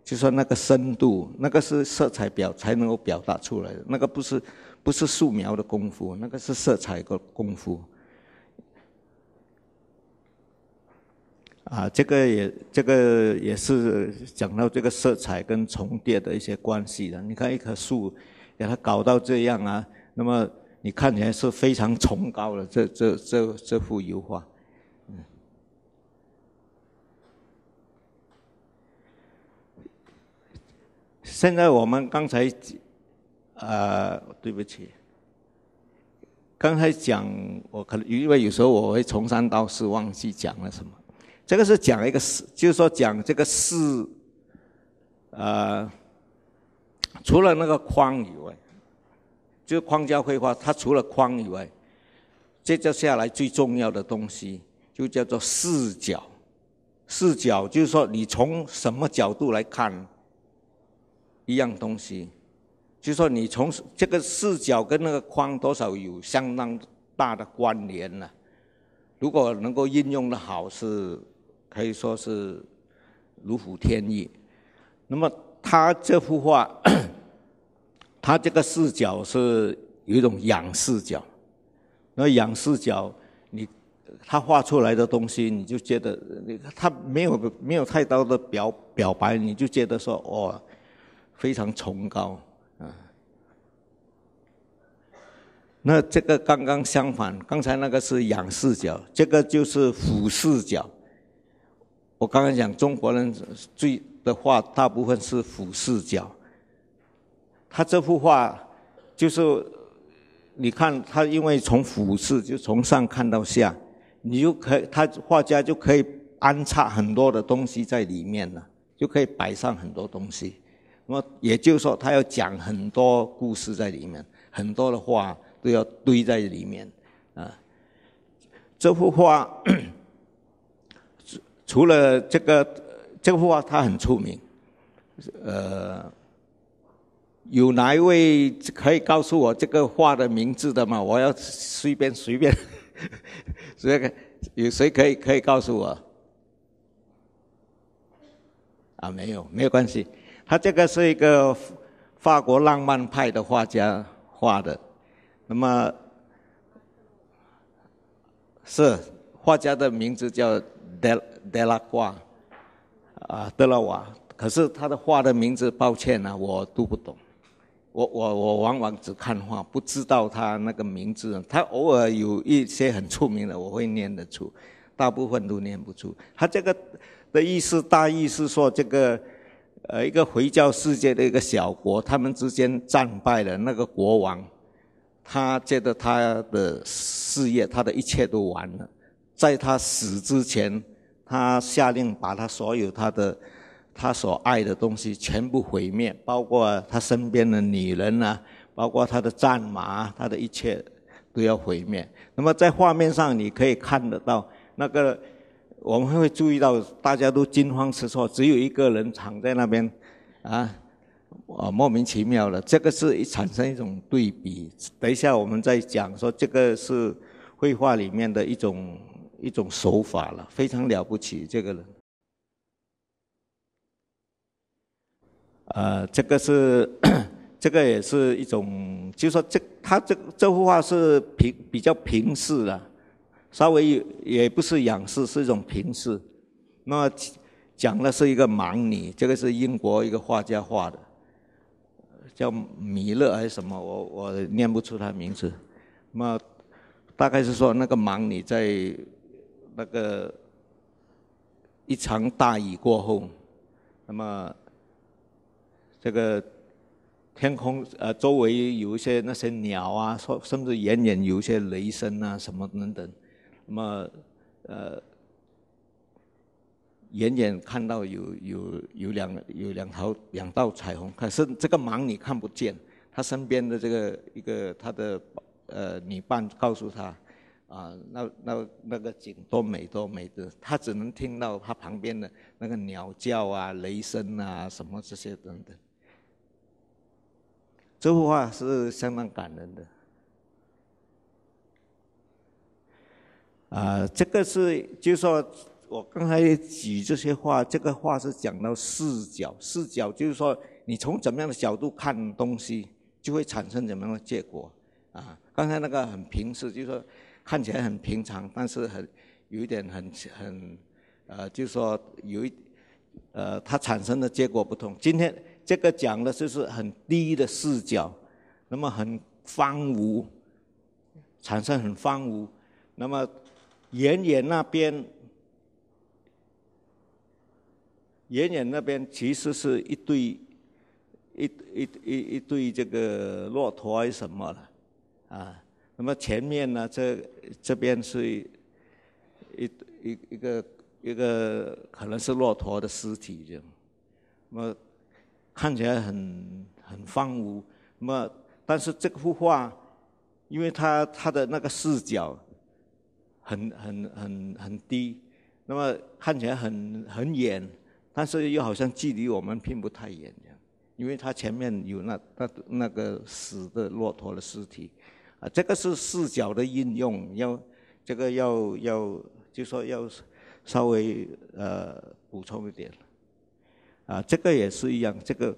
就说那个深度，那个是色彩表才能够表达出来的，那个不是不是素描的功夫，那个是色彩的功夫。啊，这个也这个也是讲到这个色彩跟重叠的一些关系的。你看一棵树，给它搞到这样啊，那么你看起来是非常崇高的这这这这幅油画。现在我们刚才，呃，对不起，刚才讲我可能因为有时候我会从三到四忘记讲了什么。这个是讲一个事，就是说讲这个事，呃，除了那个框以外，就框架绘画，它除了框以外，接着下来最重要的东西就叫做视角。视角就是说你从什么角度来看。一样东西，就说你从这个视角跟那个框多少有相当大的关联呐。如果能够运用的好，是可以说是如虎添翼。那么他这幅画，他这个视角是有一种仰视角。那仰视角，你他画出来的东西，你就觉得他没有没有太多的表表白，你就觉得说哦。非常崇高啊！那这个刚刚相反，刚才那个是仰视角，这个就是俯视角。我刚刚讲中国人最的画，大部分是俯视角。他这幅画就是你看，他因为从俯视就从上看到下，你就可以他画家就可以安插很多的东西在里面了，就可以摆上很多东西。那么也就是说，他要讲很多故事在里面，很多的话都要堆在里面啊。这幅画 除了这个，这幅画它很出名。呃，有哪一位可以告诉我这个画的名字的吗？我要随便随便，这 个有谁可以可以告诉我？啊，没有，没有关系。他这个是一个法国浪漫派的画家画的，那么是画家的名字叫德德拉挂啊德拉瓦，可是他的画的名字，抱歉啊，我读不懂。我我我往往只看画，不知道他那个名字。他偶尔有一些很出名的，我会念得出，大部分都念不出。他这个的意思大意是说这个。呃，一个回教世界的一个小国，他们之间战败了。那个国王，他觉得他的事业，他的一切都完了。在他死之前，他下令把他所有他的他所爱的东西全部毁灭，包括他身边的女人啊，包括他的战马，他的一切都要毁灭。那么在画面上你可以看得到那个。我们会注意到大家都惊慌失措，只有一个人躺在那边，啊，啊莫名其妙的。这个是产生一种对比。等一下，我们再讲说这个是绘画里面的一种一种手法了，非常了不起这个人。啊，这个是 这个也是一种，就说这他这这幅画是平比较平视的。稍微也也不是仰视，是一种平视。那讲的是一个盲女，这个是英国一个画家画的，叫米勒还是什么？我我念不出他名字。那么大概是说那个盲女在那个一场大雨过后，那么这个天空呃周围有一些那些鸟啊，说甚至远远有一些雷声啊什么等等。那么，呃，远远看到有有有两有两条两道彩虹，可是这个盲你看不见。他身边的这个一个他的呃女伴告诉他，啊，那那那个景多美多美的，他只能听到他旁边的那个鸟叫啊、雷声啊什么这些等等。这幅画是相当感人的。啊，这个是就是说，我刚才举这些话，这个话是讲到视角，视角就是说，你从怎么样的角度看东西，就会产生怎么样的结果。啊，刚才那个很平视，就是说看起来很平常，但是很有一点很很，呃，就是说有一，呃，它产生的结果不同。今天这个讲的就是很低的视角，那么很荒芜，产生很荒芜，那么。远远那边，远远那边其实是一对一一一一对这个骆驼还是什么了，啊，那么前面呢，这这边是一一一个一个可能是骆驼的尸体，就，那么看起来很很荒芜，那么但是这幅画，因为它它的那个视角。很很很很低，那么看起来很很远，但是又好像距离我们并不太远这样，因为它前面有那那那个死的骆驼的尸体，啊，这个是视角的运用，要这个要要就说要稍微呃补充一点，啊，这个也是一样，这个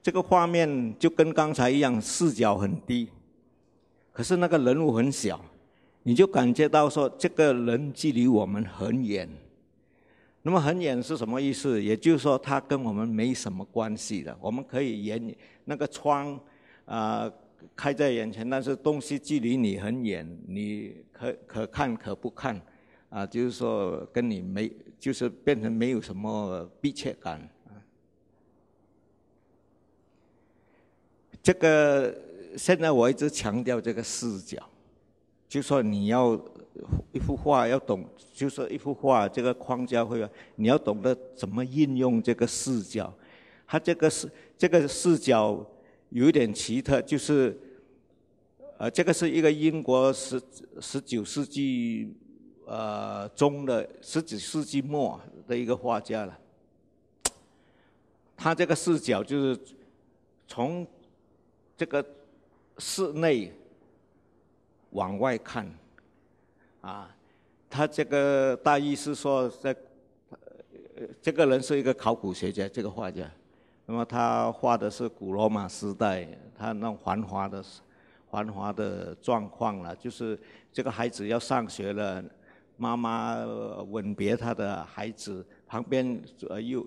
这个画面就跟刚才一样，视角很低，可是那个人物很小。你就感觉到说，这个人距离我们很远。那么很远是什么意思？也就是说，他跟我们没什么关系了。我们可以眼那个窗啊，开在眼前，但是东西距离你很远，你可可看可不看，啊，就是说跟你没，就是变成没有什么密切感这个现在我一直强调这个视角。就说你要一幅画要懂，就说一幅画这个框架会，你要懂得怎么运用这个视角。他这个视这个视角有点奇特，就是呃，这个是一个英国十十九世纪呃中的十几世纪末的一个画家了。他这个视角就是从这个室内。往外看，啊，他这个大意是说，在，这个人是一个考古学家，这个画家，那么他画的是古罗马时代，他那种繁华的繁华的状况了，就是这个孩子要上学了，妈妈吻别他的孩子，旁边呃又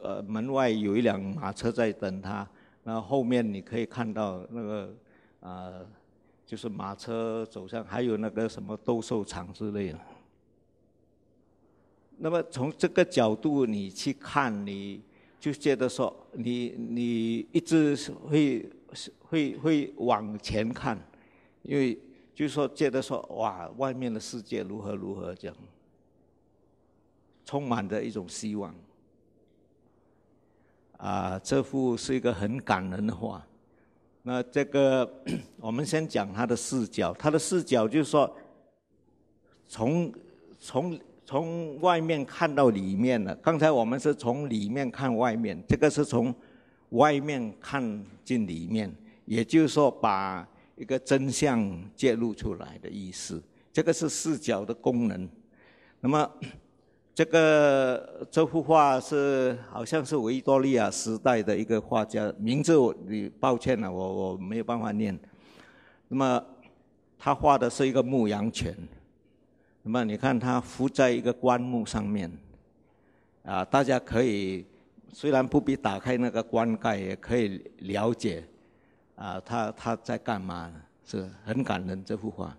呃门外有一辆马车在等他，那后面你可以看到那个啊。就是马车走向，还有那个什么斗兽场之类的。那么从这个角度你去看，你就觉得说，你你一直会会会往前看，因为就说觉得说哇，外面的世界如何如何这样，充满着一种希望。啊，这幅是一个很感人的话。那这个，我们先讲他的视角。他的视角就是说，从从从外面看到里面了。刚才我们是从里面看外面，这个是从外面看进里面，也就是说把一个真相揭露出来的意思。这个是视角的功能。那么。这个这幅画是好像是维多利亚时代的一个画家，名字我你抱歉了，我我没有办法念。那么他画的是一个牧羊犬，那么你看他伏在一个棺木上面，啊，大家可以虽然不必打开那个棺盖，也可以了解啊，他他在干嘛？是很感人这幅画。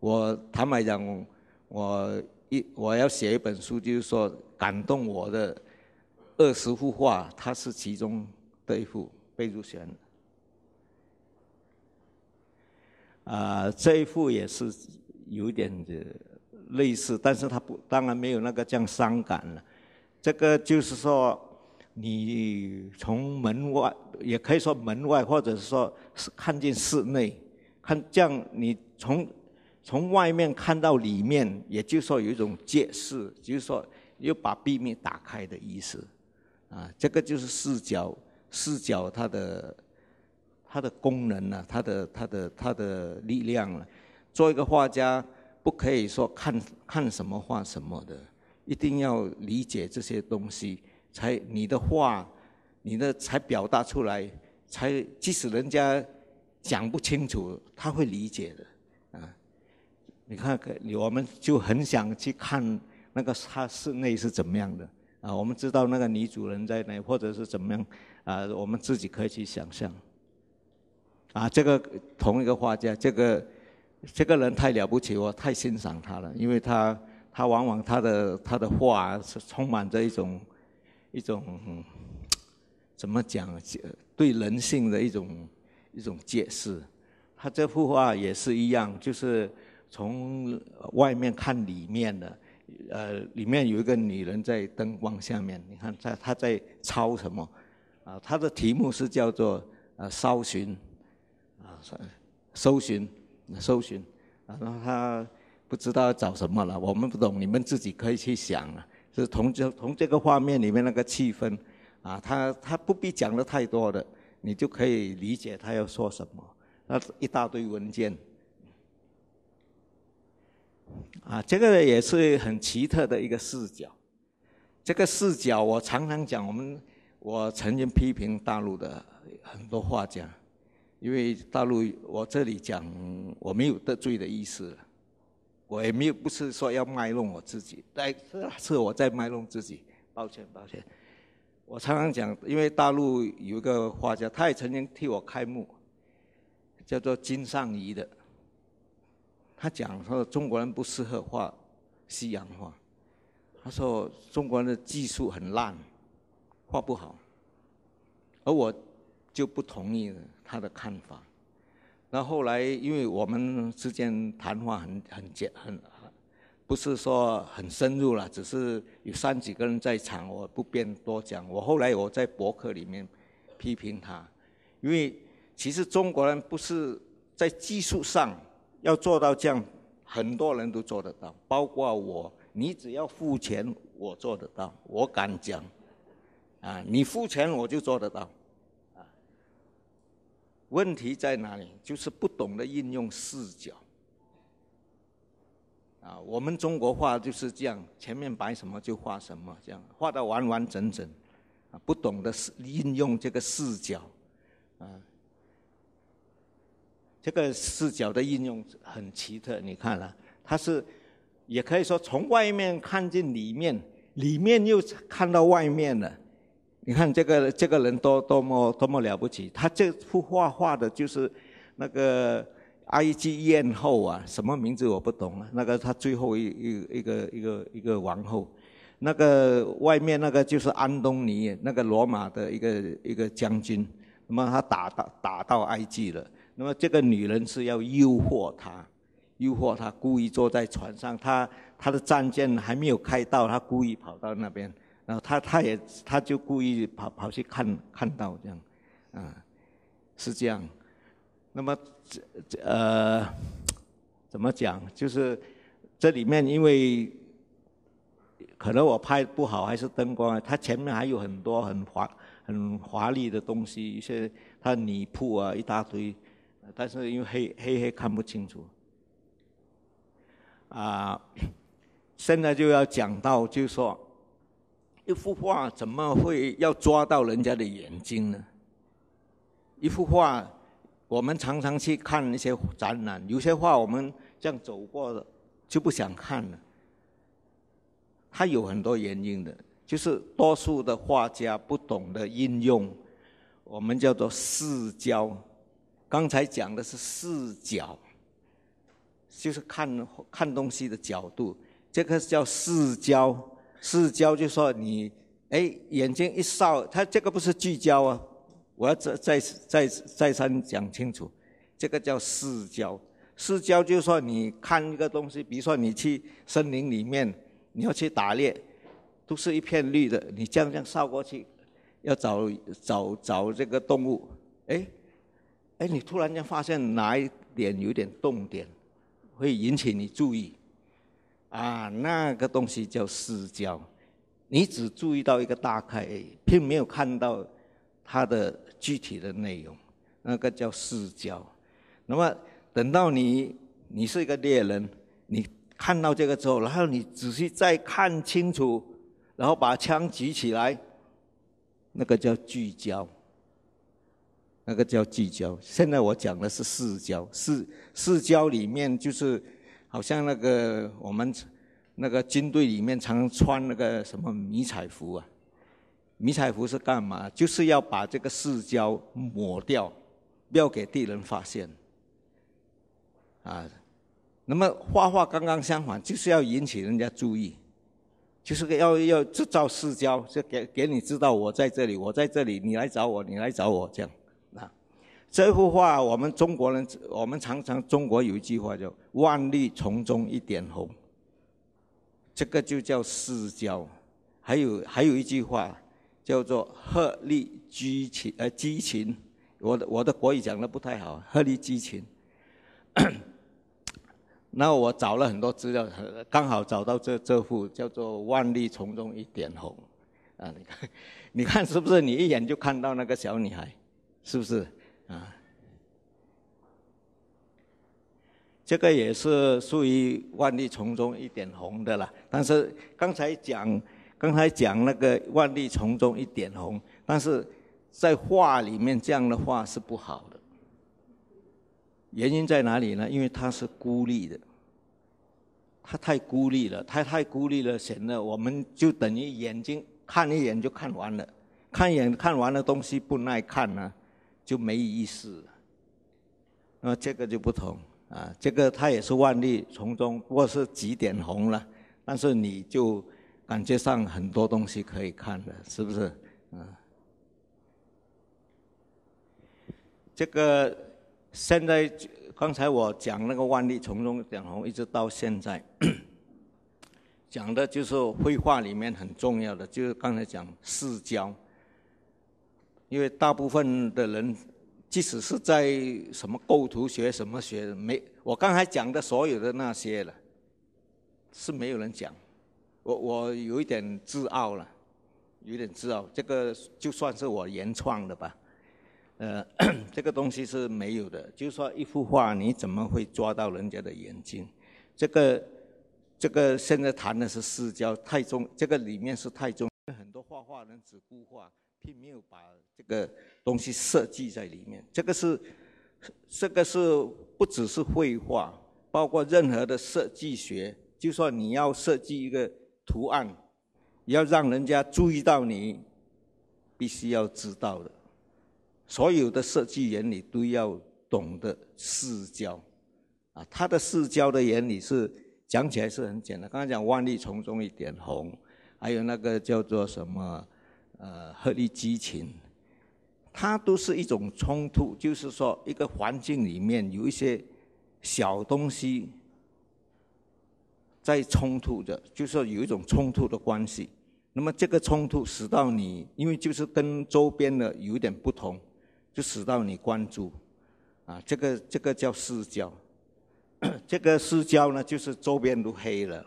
我坦白讲，我。一，我要写一本书，就是说感动我的二十幅画，它是其中的一幅被入选。啊，这一幅也是有点类似，但是它不当然没有那个这样伤感了。这个就是说，你从门外，也可以说门外，或者是说看见室内，看这样你从。从外面看到里面，也就是说有一种解释，就是说又把秘密打开的意思。啊，这个就是视角，视角它的它的功能呢，它的它的它的力量了。做一个画家，不可以说看看什么画什么的，一定要理解这些东西，才你的画，你的才表达出来，才即使人家讲不清楚，他会理解的。你看，我们就很想去看那个他室内是怎么样的啊？我们知道那个女主人在那，或者是怎么样啊？我们自己可以去想象。啊，这个同一个画家，这个这个人太了不起，我太欣赏他了，因为他他往往他的他的画是充满着一种一种怎么讲？对人性的一种一种解释。他这幅画也是一样，就是。从外面看里面的，呃，里面有一个女人在灯光下面，你看她她在抄什么？啊，她的题目是叫做呃搜寻，啊搜寻搜寻，啊，那她不知道找什么了。我们不懂，你们自己可以去想。是同这同这个画面里面那个气氛，啊，他他不必讲的太多的，你就可以理解他要说什么。那一大堆文件。啊，这个也是很奇特的一个视角。这个视角，我常常讲，我们我曾经批评大陆的很多画家，因为大陆我这里讲我没有得罪的意思，我也没有不是说要卖弄我自己，但是是我在卖弄自己，抱歉抱歉。我常常讲，因为大陆有一个画家，他也曾经替我开幕，叫做金尚仪的。他讲说中国人不适合画西洋画，他说中国人的技术很烂，画不好，而我就不同意他的看法。那后来因为我们之间谈话很很简很，不是说很深入了，只是有三几个人在场，我不便多讲。我后来我在博客里面批评他，因为其实中国人不是在技术上。要做到这样，很多人都做得到，包括我。你只要付钱，我做得到。我敢讲，啊，你付钱我就做得到。啊，问题在哪里？就是不懂得运用视角。啊，我们中国画就是这样，前面摆什么就画什么，这样画的完完整整。啊，不懂得是运用这个视角，啊。这个视角的应用很奇特，你看了，它是，也可以说从外面看见里面，里面又看到外面了。你看这个这个人多多么多么了不起！他这幅画画的，就是那个埃及艳后啊，什么名字我不懂啊。那个他最后一一一个一个一个王后，那个外面那个就是安东尼，那个罗马的一个一个将军，那么他打到打到埃及了。那么这个女人是要诱惑他，诱惑他故意坐在船上，他他的战舰还没有开到，他故意跑到那边，然后他他也他就故意跑跑去看看到这样，啊，是这样，那么这这呃，怎么讲？就是这里面因为可能我拍不好，还是灯光，它前面还有很多很华很华丽的东西，一些他的女仆啊一大堆。但是因为黑黑黑看不清楚，啊，现在就要讲到，就是说一幅画怎么会要抓到人家的眼睛呢？一幅画，我们常常去看那些展览，有些画我们这样走过就不想看了，它有很多原因的，就是多数的画家不懂得运用我们叫做视焦。刚才讲的是视角，就是看看东西的角度，这个叫视焦。视焦就说你，哎，眼睛一扫，它这个不是聚焦啊。我要再再再再三讲清楚，这个叫视焦。视焦就说你看一个东西，比如说你去森林里面，你要去打猎，都是一片绿的，你这样这样扫过去，要找找找这个动物，哎。哎，你突然间发现哪一点有点动点，会引起你注意，啊，那个东西叫视焦，你只注意到一个大概，并没有看到它的具体的内容，那个叫视焦。那么等到你，你是一个猎人，你看到这个之后，然后你仔细再看清楚，然后把枪举起来，那个叫聚焦。那个叫聚焦，现在我讲的是视焦。视视焦里面就是，好像那个我们那个军队里面常穿那个什么迷彩服啊。迷彩服是干嘛？就是要把这个视焦抹掉，不要给敌人发现。啊，那么画画刚刚相反，就是要引起人家注意，就是要要制造视焦，就给给你知道我在这里，我在这里，你来找我，你来找我这样。这幅画，我们中国人，我们常常中国有一句话叫“万绿丛中一点红”，这个就叫世交。还有还有一句话叫做“鹤立鸡群”，呃，鸡群，我的我的国语讲的不太好，“鹤立鸡群”。那我找了很多资料，刚好找到这这幅叫做“万绿丛中一点红”，啊，你看，你看是不是？你一眼就看到那个小女孩，是不是？啊，这个也是属于万绿丛中一点红的啦。但是刚才讲，刚才讲那个万绿丛中一点红，但是在画里面这样的话是不好的。原因在哪里呢？因为它是孤立的，它太孤立了，它太孤立了，显得我们就等于眼睛看一眼就看完了，看一眼看完了东西不耐看啊。就没意思，那这个就不同啊，这个它也是万绿丛中，不过是几点红了，但是你就感觉上很多东西可以看的，是不是？嗯，这个现在刚才我讲那个万绿丛中点红，一直到现在讲的就是绘画里面很重要的，就是刚才讲四交。因为大部分的人，即使是在什么构图学、什么学，没我刚才讲的所有的那些了，是没有人讲。我我有一点自傲了，有点自傲，这个就算是我原创的吧。呃，这个东西是没有的。就说一幅画，你怎么会抓到人家的眼睛？这个这个现在谈的是私交太重，这个里面是太重。很多画画人只顾画。并没有把这个东西设计在里面。这个是，这个是不只是绘画，包括任何的设计学。就说你要设计一个图案，要让人家注意到你，必须要知道的。所有的设计原理都要懂得视交。啊，它的视交的原理是讲起来是很简单。刚才讲万历丛中一点红，还有那个叫做什么？呃，鹤立激情，它都是一种冲突，就是说一个环境里面有一些小东西在冲突着，就是说有一种冲突的关系。那么这个冲突使到你，因为就是跟周边的有点不同，就使到你关注啊，这个这个叫私交，这个私交呢，就是周边都黑了，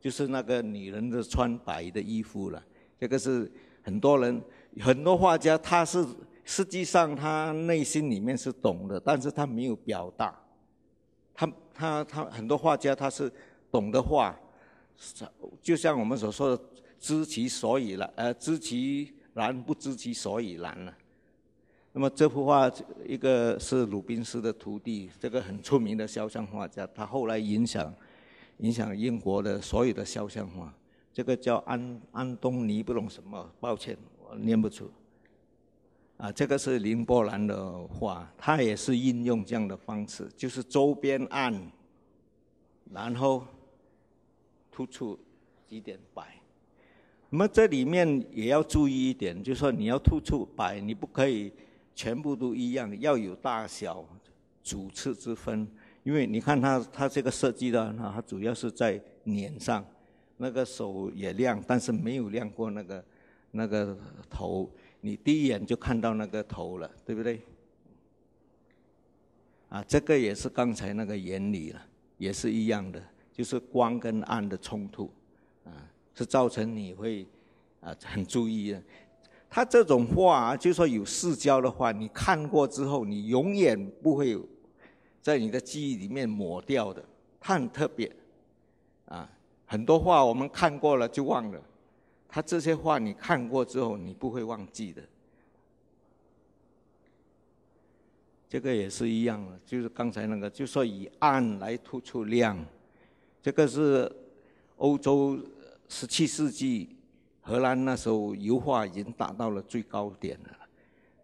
就是那个女人的穿白的衣服了，这个是。很多人，很多画家，他是实际上他内心里面是懂的，但是他没有表达。他他他很多画家，他是懂得画，就像我们所说的“知其所以然”，呃，“知其然，不知其所以然”了。那么这幅画，一个是鲁宾斯的徒弟，这个很出名的肖像画家，他后来影响影响英国的所有的肖像画。这个叫安安东尼，不懂什么，抱歉，我念不出。啊，这个是林波兰的画，他也是应用这样的方式，就是周边暗，然后突出几点白。那么这里面也要注意一点，就说你要突出白，你不可以全部都一样，要有大小、主次之分。因为你看他，他这个设计的，那他主要是在脸上。那个手也亮，但是没有亮过那个那个头。你第一眼就看到那个头了，对不对？啊，这个也是刚才那个原理了，也是一样的，就是光跟暗的冲突，啊，是造成你会啊很注意的。他这种话，就说有视交的话，你看过之后，你永远不会有在你的记忆里面抹掉的，很特别。很多画我们看过了就忘了，他这些画你看过之后你不会忘记的，这个也是一样的，就是刚才那个就说以暗来突出亮，这个是欧洲十七世纪荷兰那时候油画已经达到了最高点了，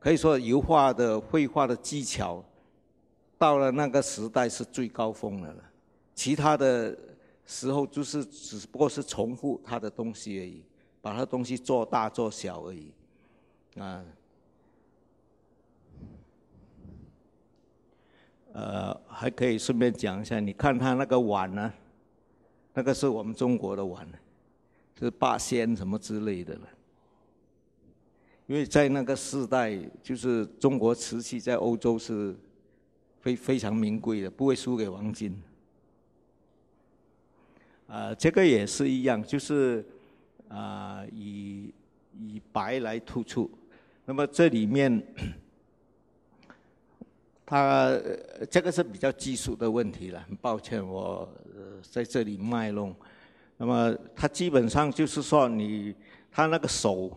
可以说油画的绘画的技巧到了那个时代是最高峰的了，其他的。时候就是只不过是重复他的东西而已，把他东西做大做小而已，啊，呃，还可以顺便讲一下，你看他那个碗呢，那个是我们中国的碗，是八仙什么之类的了，因为在那个时代，就是中国瓷器在欧洲是非非常名贵的，不会输给黄金。呃，这个也是一样，就是啊，以以白来突出。那么这里面，它这个是比较技术的问题了。很抱歉，我在这里卖弄。那么它基本上就是说，你他那个手，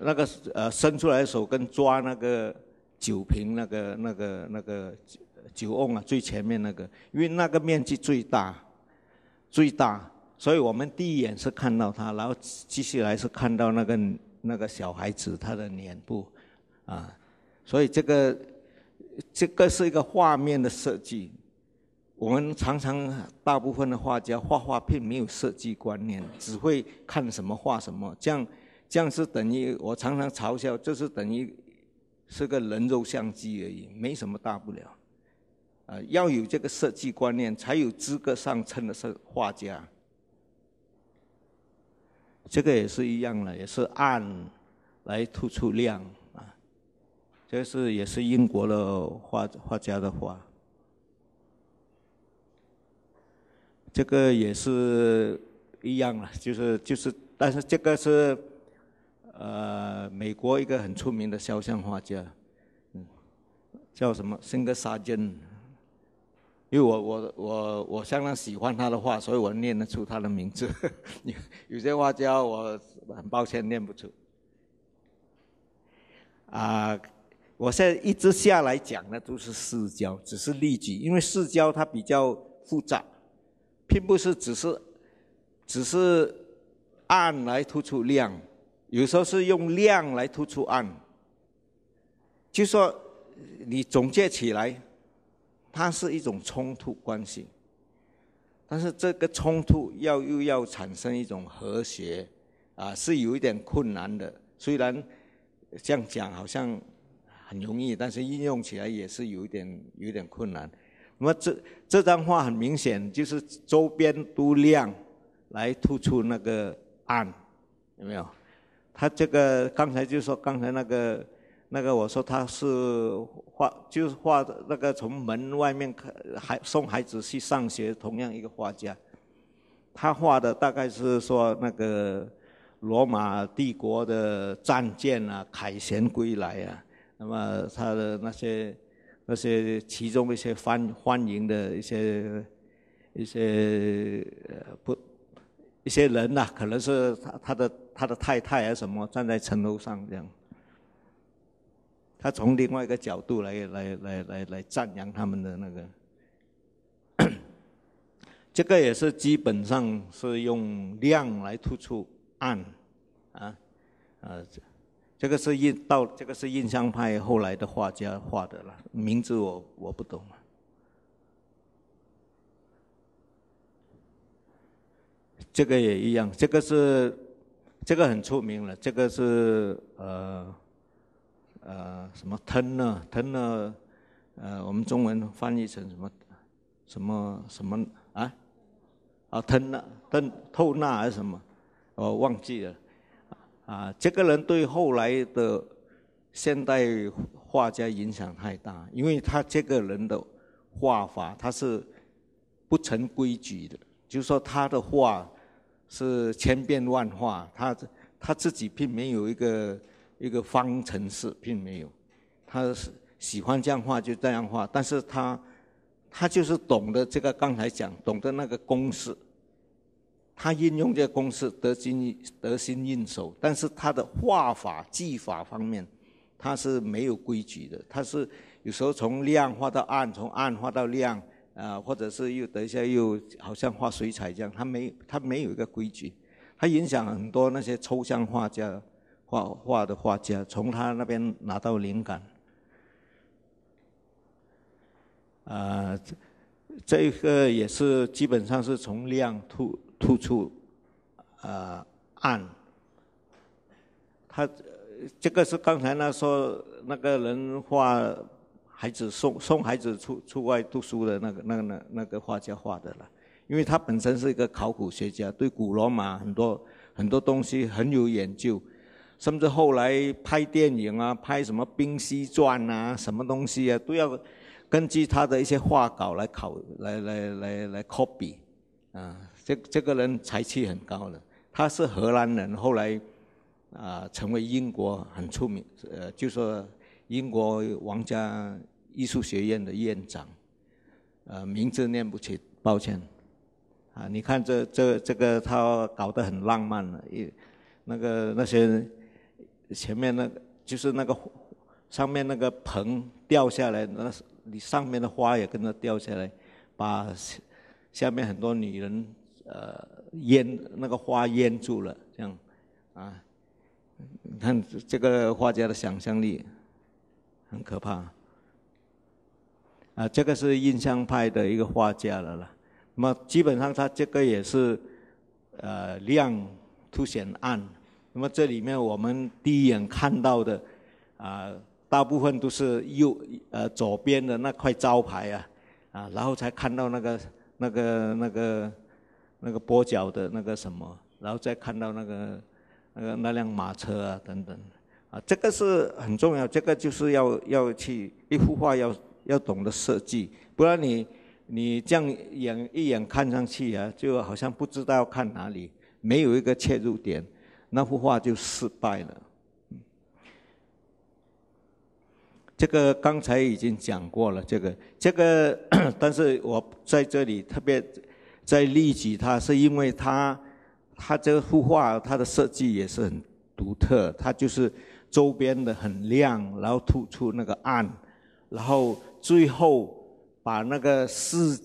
那个呃，伸出来的手跟抓那个酒瓶，那个那个那个酒酒瓮啊，最前面那个，因为那个面积最大。最大，所以我们第一眼是看到他，然后接下来是看到那个那个小孩子他的脸部，啊，所以这个这个是一个画面的设计。我们常常大部分的画家画画并没有设计观念，只会看什么画什么，这样这样是等于我常常嘲笑，就是等于是个人肉相机而已，没什么大不了。要有这个设计观念，才有资格上称的是画家。这个也是一样了，也是暗来突出亮啊。这是也是英国的画画家的画。这个也是一样了，就是就是，但是这个是，呃，美国一个很出名的肖像画家，嗯，叫什么？辛格沙金。因为我我我我相当喜欢他的话，所以我念得出他的名字。有有些话叫我很抱歉念不出。啊，我现在一直下来讲的都是四焦，只是例举，因为四焦它比较复杂，并不是只是只是暗来突出亮，有时候是用量来突出暗。就说你总结起来。它是一种冲突关系，但是这个冲突要又要产生一种和谐，啊，是有一点困难的。虽然这样讲好像很容易，但是应用起来也是有一点有点困难。那么这这张画很明显就是周边都亮，来突出那个暗，有没有？他这个刚才就说刚才那个。那个我说他是画，就是画的那个从门外面看，还送孩子去上学，同样一个画家，他画的大概是说那个罗马帝国的战舰啊，凯旋归来啊，那么他的那些那些其中一些欢欢迎的一些一些不一些人呐，可能是他他的他的太太啊什么站在城楼上这样。他从另外一个角度来来来来来赞扬他们的那个，这个也是基本上是用亮来突出暗，啊，呃，这个是印到这个是印象派后来的画家画的了，名字我我不懂这个也一样，这个是这个很出名了，这个是呃。呃，什么吞呢？吞呢？呃，我们中文翻译成什么？什么什么啊？啊，吞呢？吞透纳还是什么？我忘记了。啊，这个人对后来的现代画家影响太大，因为他这个人的画法他是不成规矩的，就是说他的画是千变万化，他他自己并没有一个。一个方程式并没有，他是喜欢这样画就这样画，但是他他就是懂得这个刚才讲懂得那个公式，他运用这个公式得心得心应手，但是他的画法技法方面，他是没有规矩的，他是有时候从亮画到暗，从暗画到亮，啊，或者是又等一下又好像画水彩一样，他没他没有一个规矩，他影响很多那些抽象画家。画画的画家，从他那边拿到灵感。啊，这个也是基本上是从亮突突出，啊暗。他这个是刚才那说那个人画孩子送送孩子出出外读书的那个那个那那个画家画的了，因为他本身是一个考古学家，对古罗马很多很多东西很有研究。甚至后来拍电影啊，拍什么《冰溪传》啊，什么东西啊，都要根据他的一些画稿来考，来来来来 copy 啊。这这个人才气很高的，他是荷兰人，后来啊成为英国很出名，呃，就说英国皇家艺术学院的院长，呃，名字念不起，抱歉。啊，你看这这这个他搞得很浪漫了，一那个那些。前面那个就是那个上面那个盆掉下来，那是你上面的花也跟着掉下来，把下面很多女人呃淹那个花淹住了，这样啊，你看这个画家的想象力很可怕啊，这个是印象派的一个画家了啦。那么基本上他这个也是呃亮凸显暗。那么这里面我们第一眼看到的，啊，大部分都是右呃左边的那块招牌啊，啊，然后才看到那个那个那个那个跛脚的那个什么，然后再看到那个那个那辆马车啊等等，啊，这个是很重要，这个就是要要去一幅画要要懂得设计，不然你你这样眼一眼看上去啊，就好像不知道看哪里，没有一个切入点。那幅画就失败了。这个刚才已经讲过了，这个这个，但是我在这里特别在列举它，是因为它它这幅画它的设计也是很独特，它就是周边的很亮，然后突出那个暗，然后最后把那个视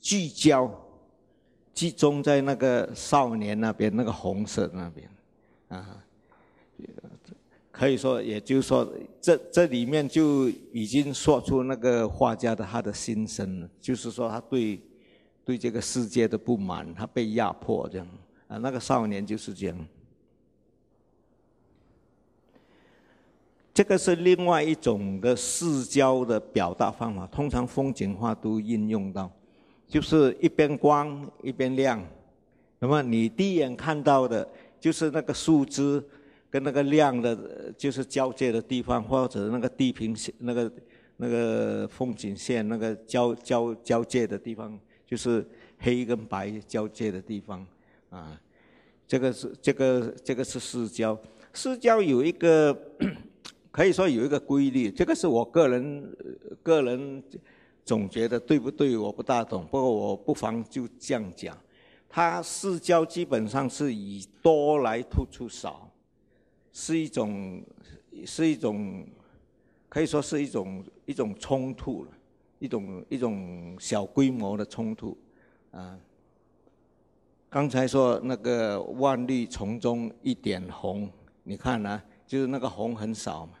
聚焦集中在那个少年那边，那个红色那边。啊，可以说，也就是说，这这里面就已经说出那个画家的他的心声了，就是说他对对这个世界的不满，他被压迫这样啊，那个少年就是这样。这个是另外一种的视焦的表达方法，通常风景画都应用到，就是一边光一边亮，那么你第一眼看到的。就是那个树枝跟那个亮的，就是交界的地方，或者那个地平线、那个那个风景线、那个交交交界的地方，就是黑跟白交界的地方啊。这个是这个这个是视交，视交有一个可以说有一个规律，这个是我个人个人总结的，对不对？我不大懂，不过我不妨就这样讲。它四郊基本上是以多来突出少，是一种，是一种，可以说是一种一种冲突了，一种一种小规模的冲突，啊，刚才说那个万绿丛中一点红，你看呢，就是那个红很少嘛，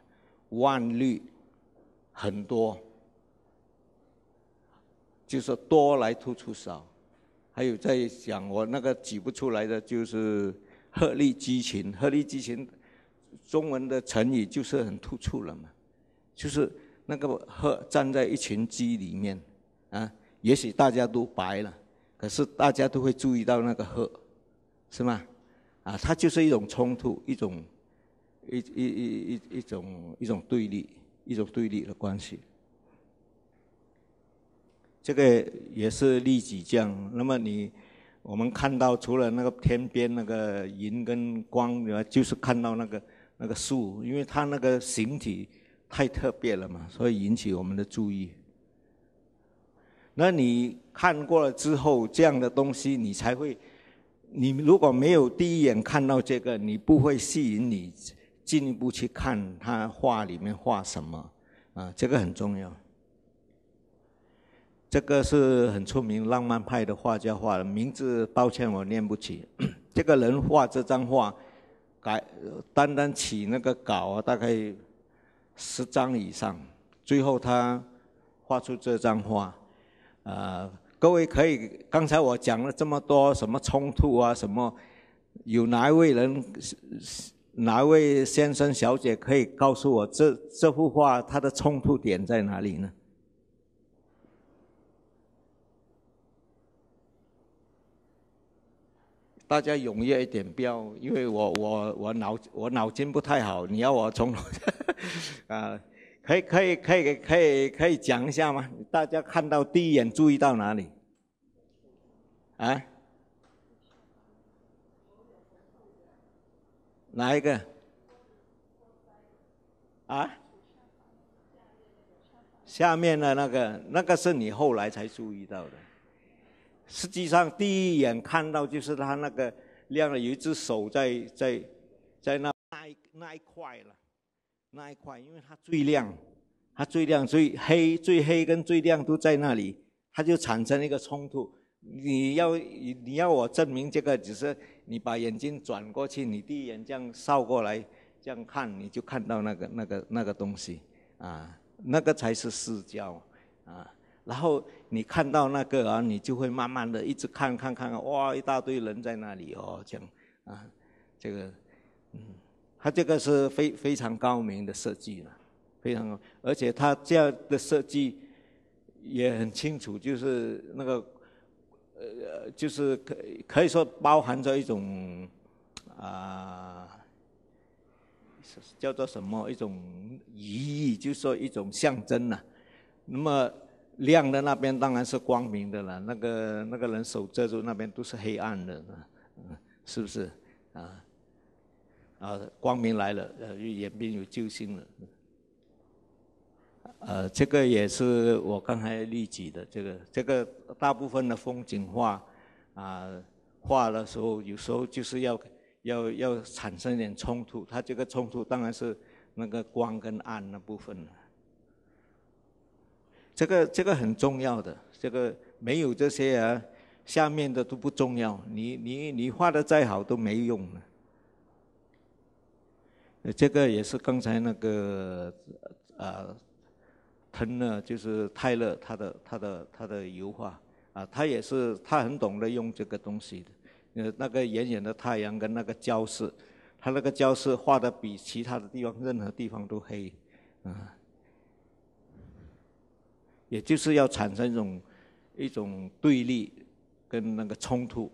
万绿很多，就是多来突出少。还有在讲我那个举不出来的，就是鹤立鸡群。鹤立鸡群，中文的成语就是很突出了嘛，就是那个鹤站在一群鸡里面，啊，也许大家都白了，可是大家都会注意到那个鹤，是吗？啊，它就是一种冲突，一种一一一一一种一种对立，一种对立的关系。这个也是例子，这样。那么你，我们看到除了那个天边那个云跟光，外，就是看到那个那个树，因为它那个形体太特别了嘛，所以引起我们的注意。那你看过了之后，这样的东西你才会，你如果没有第一眼看到这个，你不会吸引你进一步去看他画里面画什么，啊，这个很重要。这个是很出名浪漫派的画家画的，名字抱歉我念不起。这个人画这张画，改单单起那个稿啊，大概十张以上。最后他画出这张画，啊，各位可以，刚才我讲了这么多，什么冲突啊，什么有哪一位人哪位先生小姐可以告诉我这这幅画它的冲突点在哪里呢？大家踊跃一点，标，因为我我我脑我脑筋不太好，你要我从，啊，可以可以可以可以可以讲一下吗？大家看到第一眼注意到哪里？啊？哪一个？啊？下面的那个，那个是你后来才注意到的。实际上，第一眼看到就是他那个亮了，有一只手在在在那那一那一块了，那一块，因为它最亮，它最亮，最黑最黑跟最亮都在那里，它就产生一个冲突。你要你要我证明这个，只是你把眼睛转过去，你第一眼这样扫过来这样看，你就看到那个那个那个东西啊，那个才是视角啊。然后你看到那个啊，你就会慢慢的一直看看看哇，一大堆人在那里哦，讲啊，这个，嗯，他这个是非非常高明的设计了，非常高，而且他这样的设计也很清楚，就是那个，呃，就是可可以说包含着一种啊，叫做什么一种寓意，就说一种象征呐，那么。亮的那边当然是光明的了，那个那个人手遮住那边都是黑暗的，是不是？啊啊，光明来了，呃，也便有救星了。呃，这个也是我刚才例举的，这个这个大部分的风景画啊画的时候，有时候就是要要要产生点冲突，它这个冲突当然是那个光跟暗那部分了。这个这个很重要的，这个没有这些啊，下面的都不重要。你你你画的再好都没用。了。这个也是刚才那个啊，腾呢就是泰勒他的他的他的油画啊，他也是他很懂得用这个东西的。呃，那个远远的太阳跟那个礁石，他那个礁石画的比其他的地方任何地方都黑，啊。也就是要产生一种一种对立跟那个冲突，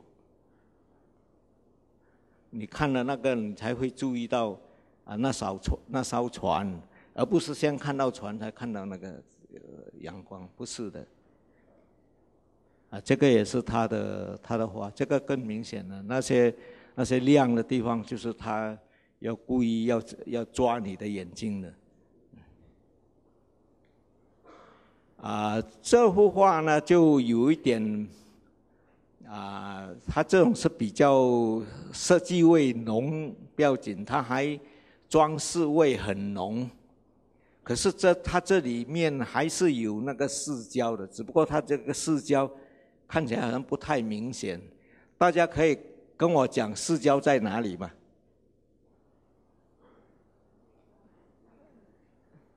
你看了那个你才会注意到啊那艘船那艘船，而不是先看到船才看到那个阳光，不是的。啊，这个也是他的他的话，这个更明显了。那些那些亮的地方，就是他要故意要要抓你的眼睛的。啊，这幅画呢，就有一点，啊，它这种是比较设计味浓，不要紧，它还装饰味很浓。可是这它这里面还是有那个视交的，只不过它这个视交看起来好像不太明显。大家可以跟我讲视交在哪里嘛？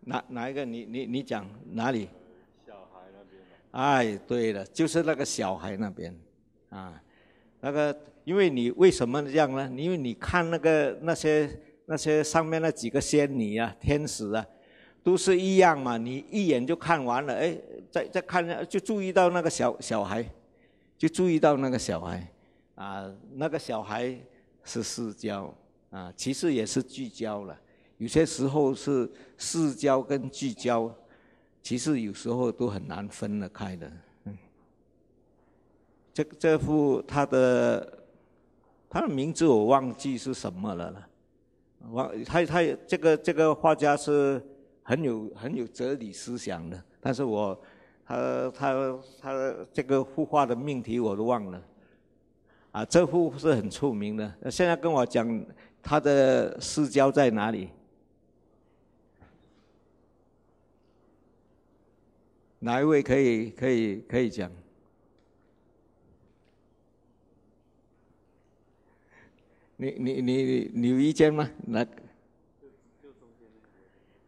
哪哪一个？你你你讲哪里？哎，对了，就是那个小孩那边，啊，那个，因为你为什么这样呢？因为你看那个那些那些上面那几个仙女啊、天使啊，都是一样嘛，你一眼就看完了。哎，再再看就注意到那个小小孩，就注意到那个小孩，啊，那个小孩是视交啊，其实也是聚焦了，有些时候是视交跟聚焦。其实有时候都很难分得开的，嗯，这这幅他的他的名字我忘记是什么了，忘他他这个这个画家是很有很有哲理思想的，但是我他他他这个画的命题我都忘了，啊，这幅是很出名的，现在跟我讲他的市交在哪里？哪一位可以可以可以讲？你你你你有意见吗？那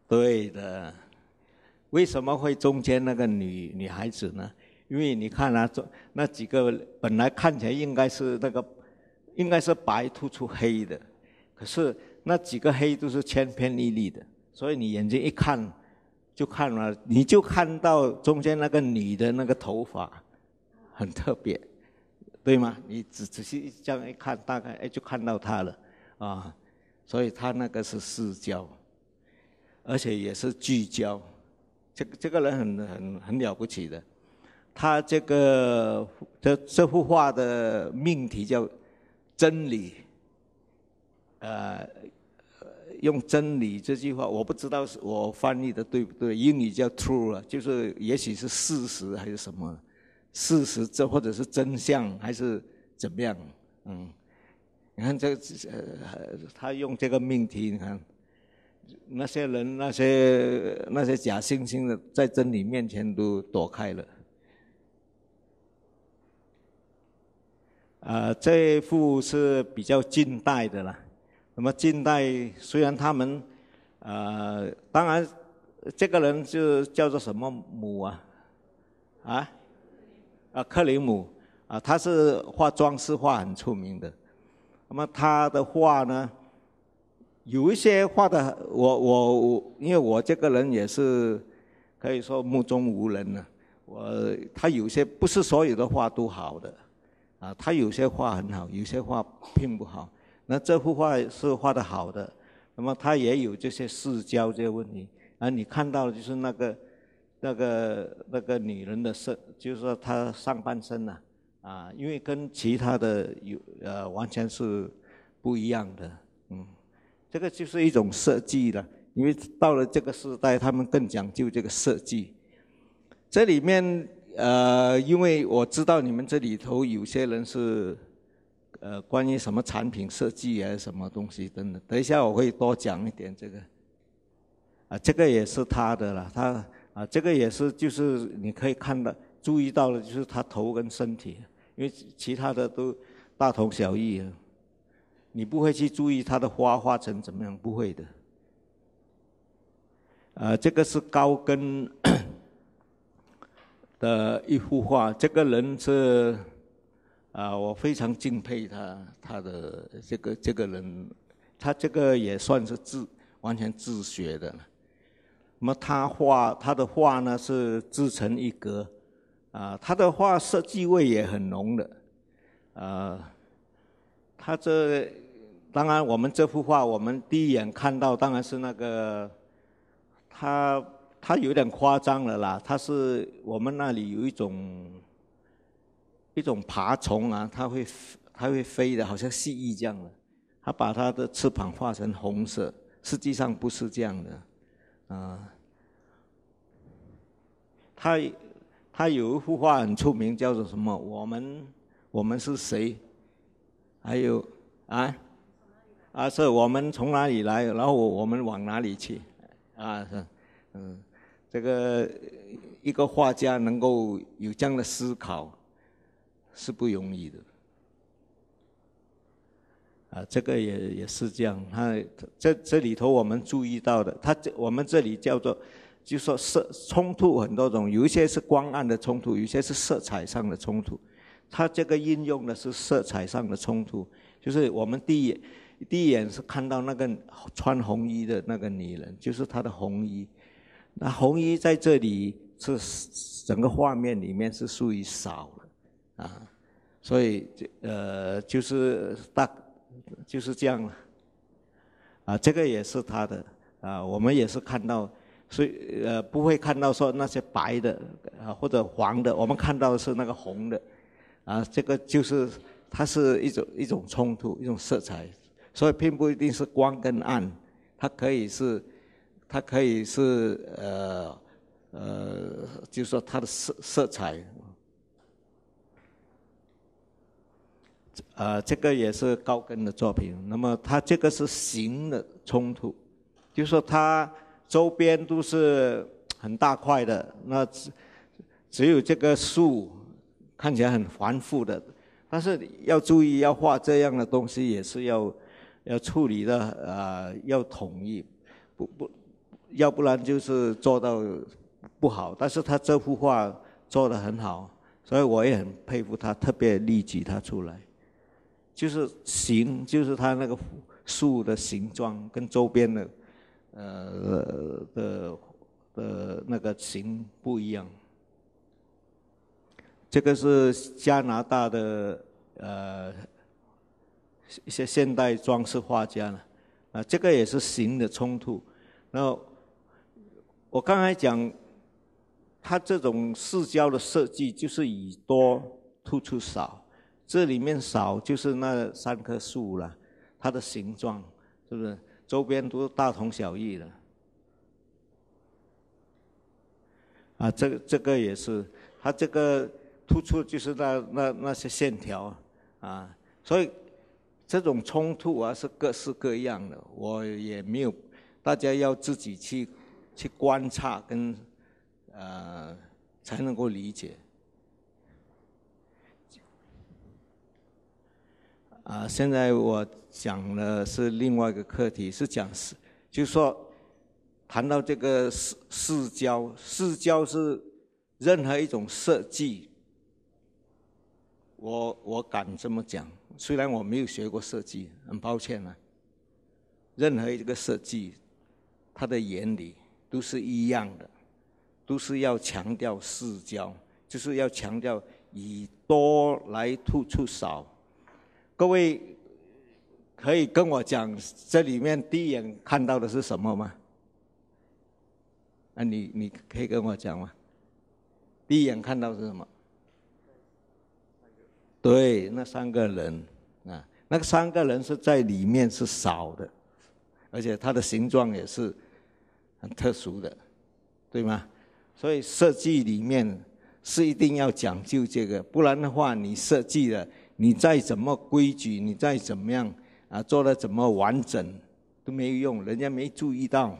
对的。为什么会中间那个女女孩子呢？因为你看啊，中那几个本来看起来应该是那个应该是白突出黑的，可是那几个黑都是千篇一律的，所以你眼睛一看。就看了，你就看到中间那个女的那个头发，很特别，对吗？你仔仔细这样一看，大概哎就看到她了啊，所以她那个是视焦，而且也是聚焦，这个这个人很很很了不起的，他这个这这幅画的命题叫真理，呃。用真理这句话，我不知道是我翻译的对不对。英语叫 true 啊，就是也许是事实还是什么，事实这或者是真相还是怎么样？嗯，你看这他用这个命题，你看那些人那些那些假惺惺的，在真理面前都躲开了。啊，这幅是比较近代的了。那么近代虽然他们，呃，当然这个人就叫做什么姆啊，啊，啊克林姆啊，他是画装饰画很出名的。那么他的画呢，有一些画的，我我因为我这个人也是可以说目中无人呢。我他有些不是所有的画都好的，啊，他有些画很好，有些画并不好。那这幅画是画的好的，那么它也有这些视交这些问题。啊，你看到的就是那个那个那个女人的身，就是说她上半身呐，啊，因为跟其他的有呃完全是不一样的，嗯，这个就是一种设计了。因为到了这个时代，他们更讲究这个设计。这里面呃，因为我知道你们这里头有些人是。呃，关于什么产品设计啊，什么东西等等，等一下我会多讲一点这个。啊，这个也是他的了，他啊，这个也是就是你可以看到、注意到了，就是他头跟身体，因为其他的都大同小异。啊，你不会去注意他的花花成怎么样，不会的。啊，这个是高跟的一幅画，这个人是。啊，我非常敬佩他，他的这个这个人，他这个也算是自完全自学的了。那么他画，他的画呢是自成一格，啊，他的画设计味也很浓的，啊，他这当然，我们这幅画，我们第一眼看到当然是那个，他他有点夸张了啦，他是我们那里有一种。一种爬虫啊，它会它会飞的，好像蜥蜴这样的。它把它的翅膀画成红色，实际上不是这样的。啊，它它有一幅画很出名，叫做什么？我们我们是谁？还有啊啊，是我们从哪里来？然后我们往哪里去？啊，是嗯，这个一个画家能够有这样的思考。是不容易的，啊，这个也也是这样。他这这里头我们注意到的，他这我们这里叫做，就说色冲突很多种，有一些是光暗的冲突，有些是色彩上的冲突。他这个应用的是色彩上的冲突，就是我们第一第一眼是看到那个穿红衣的那个女人，就是她的红衣。那红衣在这里是整个画面里面是属于少了。啊，所以就呃，就是大就是这样了。啊，这个也是他的啊，我们也是看到，所以呃，不会看到说那些白的啊或者黄的，我们看到的是那个红的。啊，这个就是它是一种一种冲突一种色彩，所以并不一定是光跟暗，它可以是，它可以是呃呃，就是说它的色色彩。呃，这个也是高更的作品。那么他这个是形的冲突，就说他周边都是很大块的，那只只有这个树看起来很繁复的。但是要注意，要画这样的东西也是要 要处理的，呃，要统一，不不，要不然就是做到不好。但是他这幅画做得很好，所以我也很佩服他，特别立举他出来。就是形，就是它那个树的形状跟周边的，呃的的那个形不一样。这个是加拿大的呃一些现代装饰画家呢，啊，这个也是形的冲突。然后我刚才讲，它这种视交的设计就是以多突出少。这里面少就是那三棵树了，它的形状是不是周边都大同小异的？啊，这个这个也是，它这个突出就是那那那些线条啊，所以这种冲突啊是各式各样的，我也没有，大家要自己去去观察跟呃才能够理解。啊，现在我讲的是另外一个课题，是讲是，就是说，谈到这个世世交，世交是任何一种设计，我我敢这么讲，虽然我没有学过设计，很抱歉啊，任何一个设计，它的原理都是一样的，都是要强调世交，就是要强调以多来突出少。各位可以跟我讲，这里面第一眼看到的是什么吗？啊，你你可以跟我讲吗？第一眼看到是什么？对，那三个人啊，那个三个人是在里面是少的，而且它的形状也是很特殊的，对吗？所以设计里面是一定要讲究这个，不然的话你设计的。你再怎么规矩，你再怎么样啊，做的怎么完整都没有用，人家没注意到。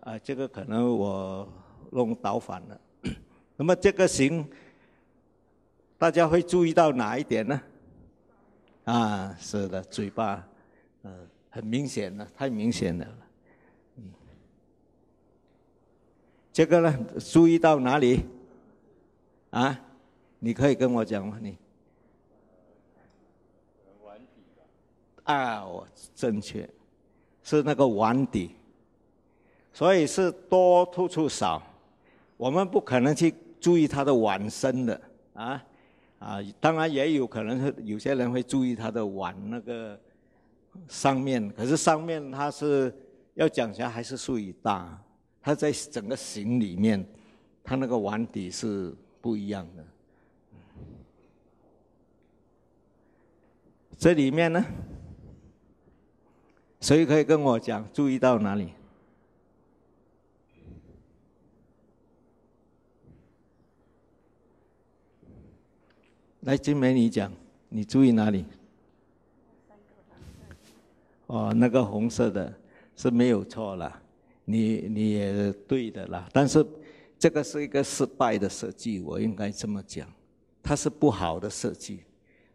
啊，这个可能我弄倒反了。那么这个行，大家会注意到哪一点呢？啊，是的，嘴巴，嗯，很明显了，太明显了。嗯，这个呢，注意到哪里？啊？你可以跟我讲吗？你，啊，我正确，是那个碗底，所以是多突出少，我们不可能去注意它的碗身的啊啊！当然也有可能是有些人会注意它的碗那个上面，可是上面它是要讲起来还是属于大，它在整个形里面，它那个碗底是不一样的。这里面呢，谁可以跟我讲注意到哪里？来，金梅，你讲，你注意哪里？哦，那个红色的是没有错了，你你也对的啦。但是这个是一个失败的设计，我应该这么讲，它是不好的设计。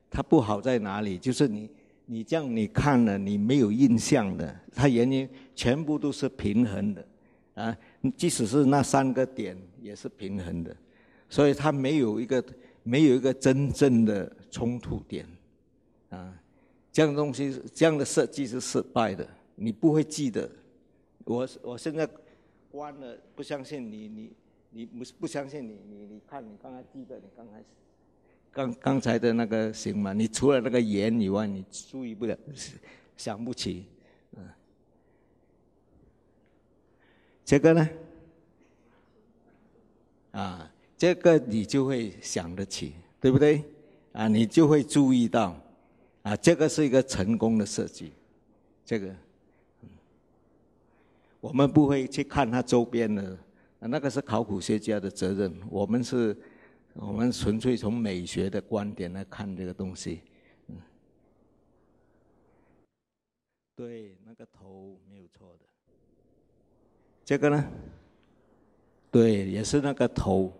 它不好在哪里？就是你，你这样你看了你没有印象的，它原因全部都是平衡的，啊，即使是那三个点也是平衡的，所以它没有一个没有一个真正的冲突点，啊，这样东西这样的设计是失败的，你不会记得，我我现在关了，不相信你你你不是不相信你你你看你刚才记得，你刚开始。刚刚才的那个行吗？你除了那个盐以外，你注意不了，想不起，嗯，这个呢，啊，这个你就会想得起，对不对？啊，你就会注意到，啊，这个是一个成功的设计，这个，我们不会去看它周边的，那个是考古学家的责任，我们是。我们纯粹从美学的观点来看这个东西，嗯，对，那个头没有错的。这个呢，对，也是那个头。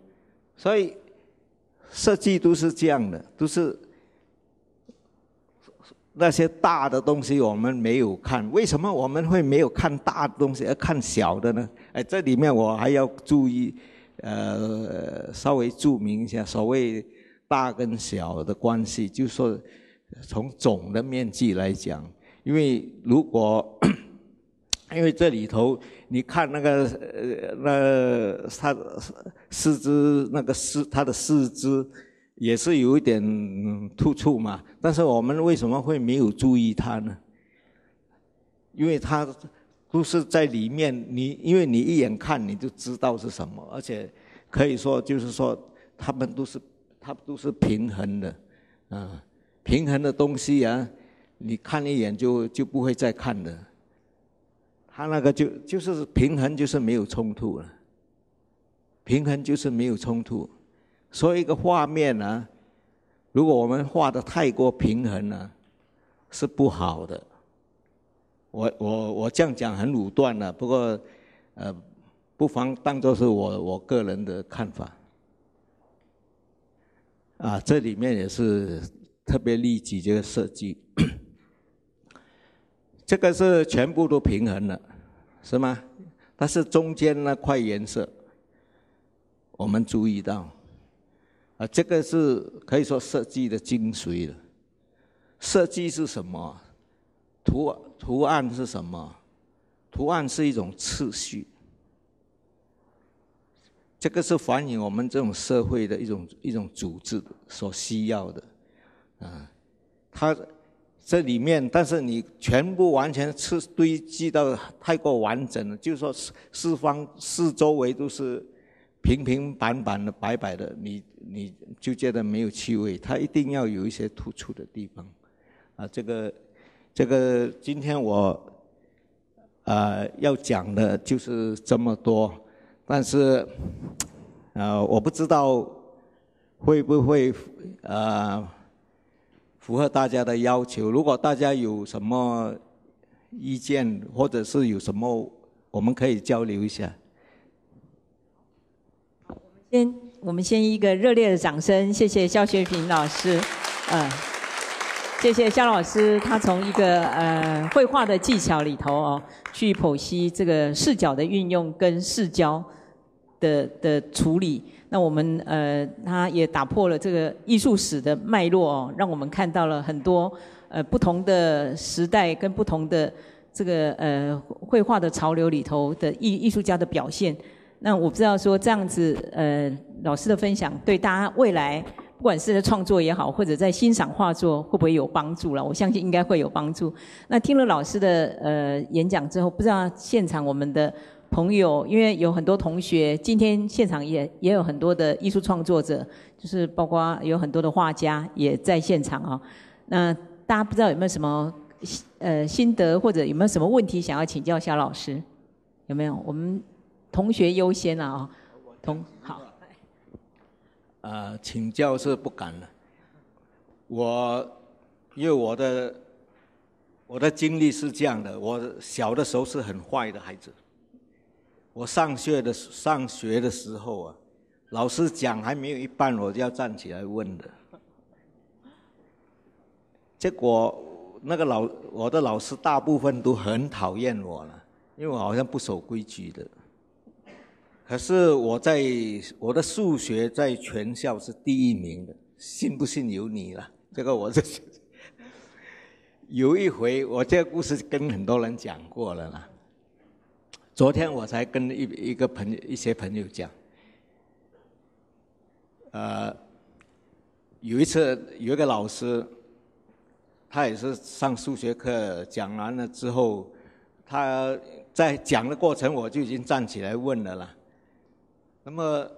所以设计都是这样的，都是那些大的东西我们没有看。为什么我们会没有看大的东西而看小的呢？哎，这里面我还要注意。呃，稍微注明一下，所谓大跟小的关系，就说从总的面积来讲，因为如果 因为这里头，你看那个呃，那它四肢那个四它的四肢也是有一点突出嘛，但是我们为什么会没有注意它呢？因为它。都是在里面，你因为你一眼看你就知道是什么，而且可以说就是说，他们都是，他们都是平衡的，啊，平衡的东西啊，你看一眼就就不会再看的。他那个就就是平衡，就是没有冲突了。平衡就是没有冲突，所以一个画面呢，如果我们画的太过平衡呢，是不好的。我我我这样讲很武断了，不过，呃，不妨当做是我我个人的看法。啊，这里面也是特别利己这个设计，这个是全部都平衡了，是吗？但是中间那块颜色，我们注意到，啊，这个是可以说设计的精髓了。设计是什么？图。图案是什么？图案是一种秩序，这个是反映我们这种社会的一种一种组织所需要的。啊，它这里面，但是你全部完全吃堆积到太过完整了，就是说四四方四周围都是平平板板的、白白的，你你就觉得没有趣味。它一定要有一些突出的地方，啊，这个。这个今天我呃要讲的就是这么多，但是呃我不知道会不会呃符合大家的要求。如果大家有什么意见，或者是有什么，我们可以交流一下。先，我们先一个热烈的掌声，谢谢肖学平老师，嗯。谢谢肖老师，他从一个呃绘画的技巧里头哦，去剖析这个视角的运用跟视角的的处理。那我们呃，他也打破了这个艺术史的脉络哦，让我们看到了很多呃不同的时代跟不同的这个呃绘画的潮流里头的艺艺术家的表现。那我不知道说这样子呃老师的分享对大家未来。不管是创作也好，或者在欣赏画作，会不会有帮助了？我相信应该会有帮助。那听了老师的呃演讲之后，不知道现场我们的朋友，因为有很多同学今天现场也也有很多的艺术创作者，就是包括有很多的画家也在现场啊。那大家不知道有没有什么呃心得，或者有没有什么问题想要请教一下老师？有没有？我们同学优先啊啊，同。啊，请教是不敢了。我因为我的我的经历是这样的，我小的时候是很坏的孩子。我上学的上学的时候啊，老师讲还没有一半，我就要站起来问的。结果那个老我的老师大部分都很讨厌我了，因为我好像不守规矩的。可是我在我的数学在全校是第一名的，信不信由你了。这个我是有一回，我这个故事跟很多人讲过了啦。昨天我才跟一一个朋友一些朋友讲，呃，有一次有一个老师，他也是上数学课讲完了之后，他在讲的过程我就已经站起来问了啦。那么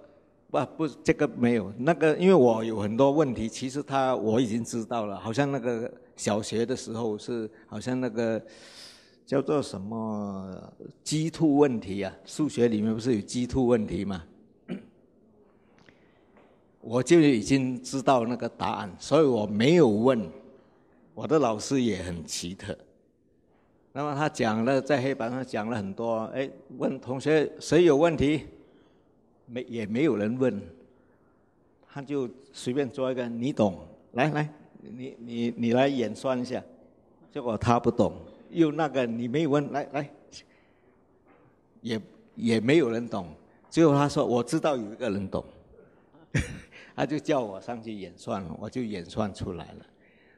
不不，这个没有那个，因为我有很多问题，其实他我已经知道了。好像那个小学的时候是，好像那个叫做什么鸡兔问题啊，数学里面不是有鸡兔问题吗？我就已经知道那个答案，所以我没有问。我的老师也很奇特。那么他讲了，在黑板上讲了很多，哎，问同学谁有问题？没也没有人问，他就随便抓一个，你懂？来来，你你你来演算一下。结果他不懂，又那个你没有问，来来，也也没有人懂。最后他说我知道有一个人懂，他就叫我上去演算，我就演算出来了。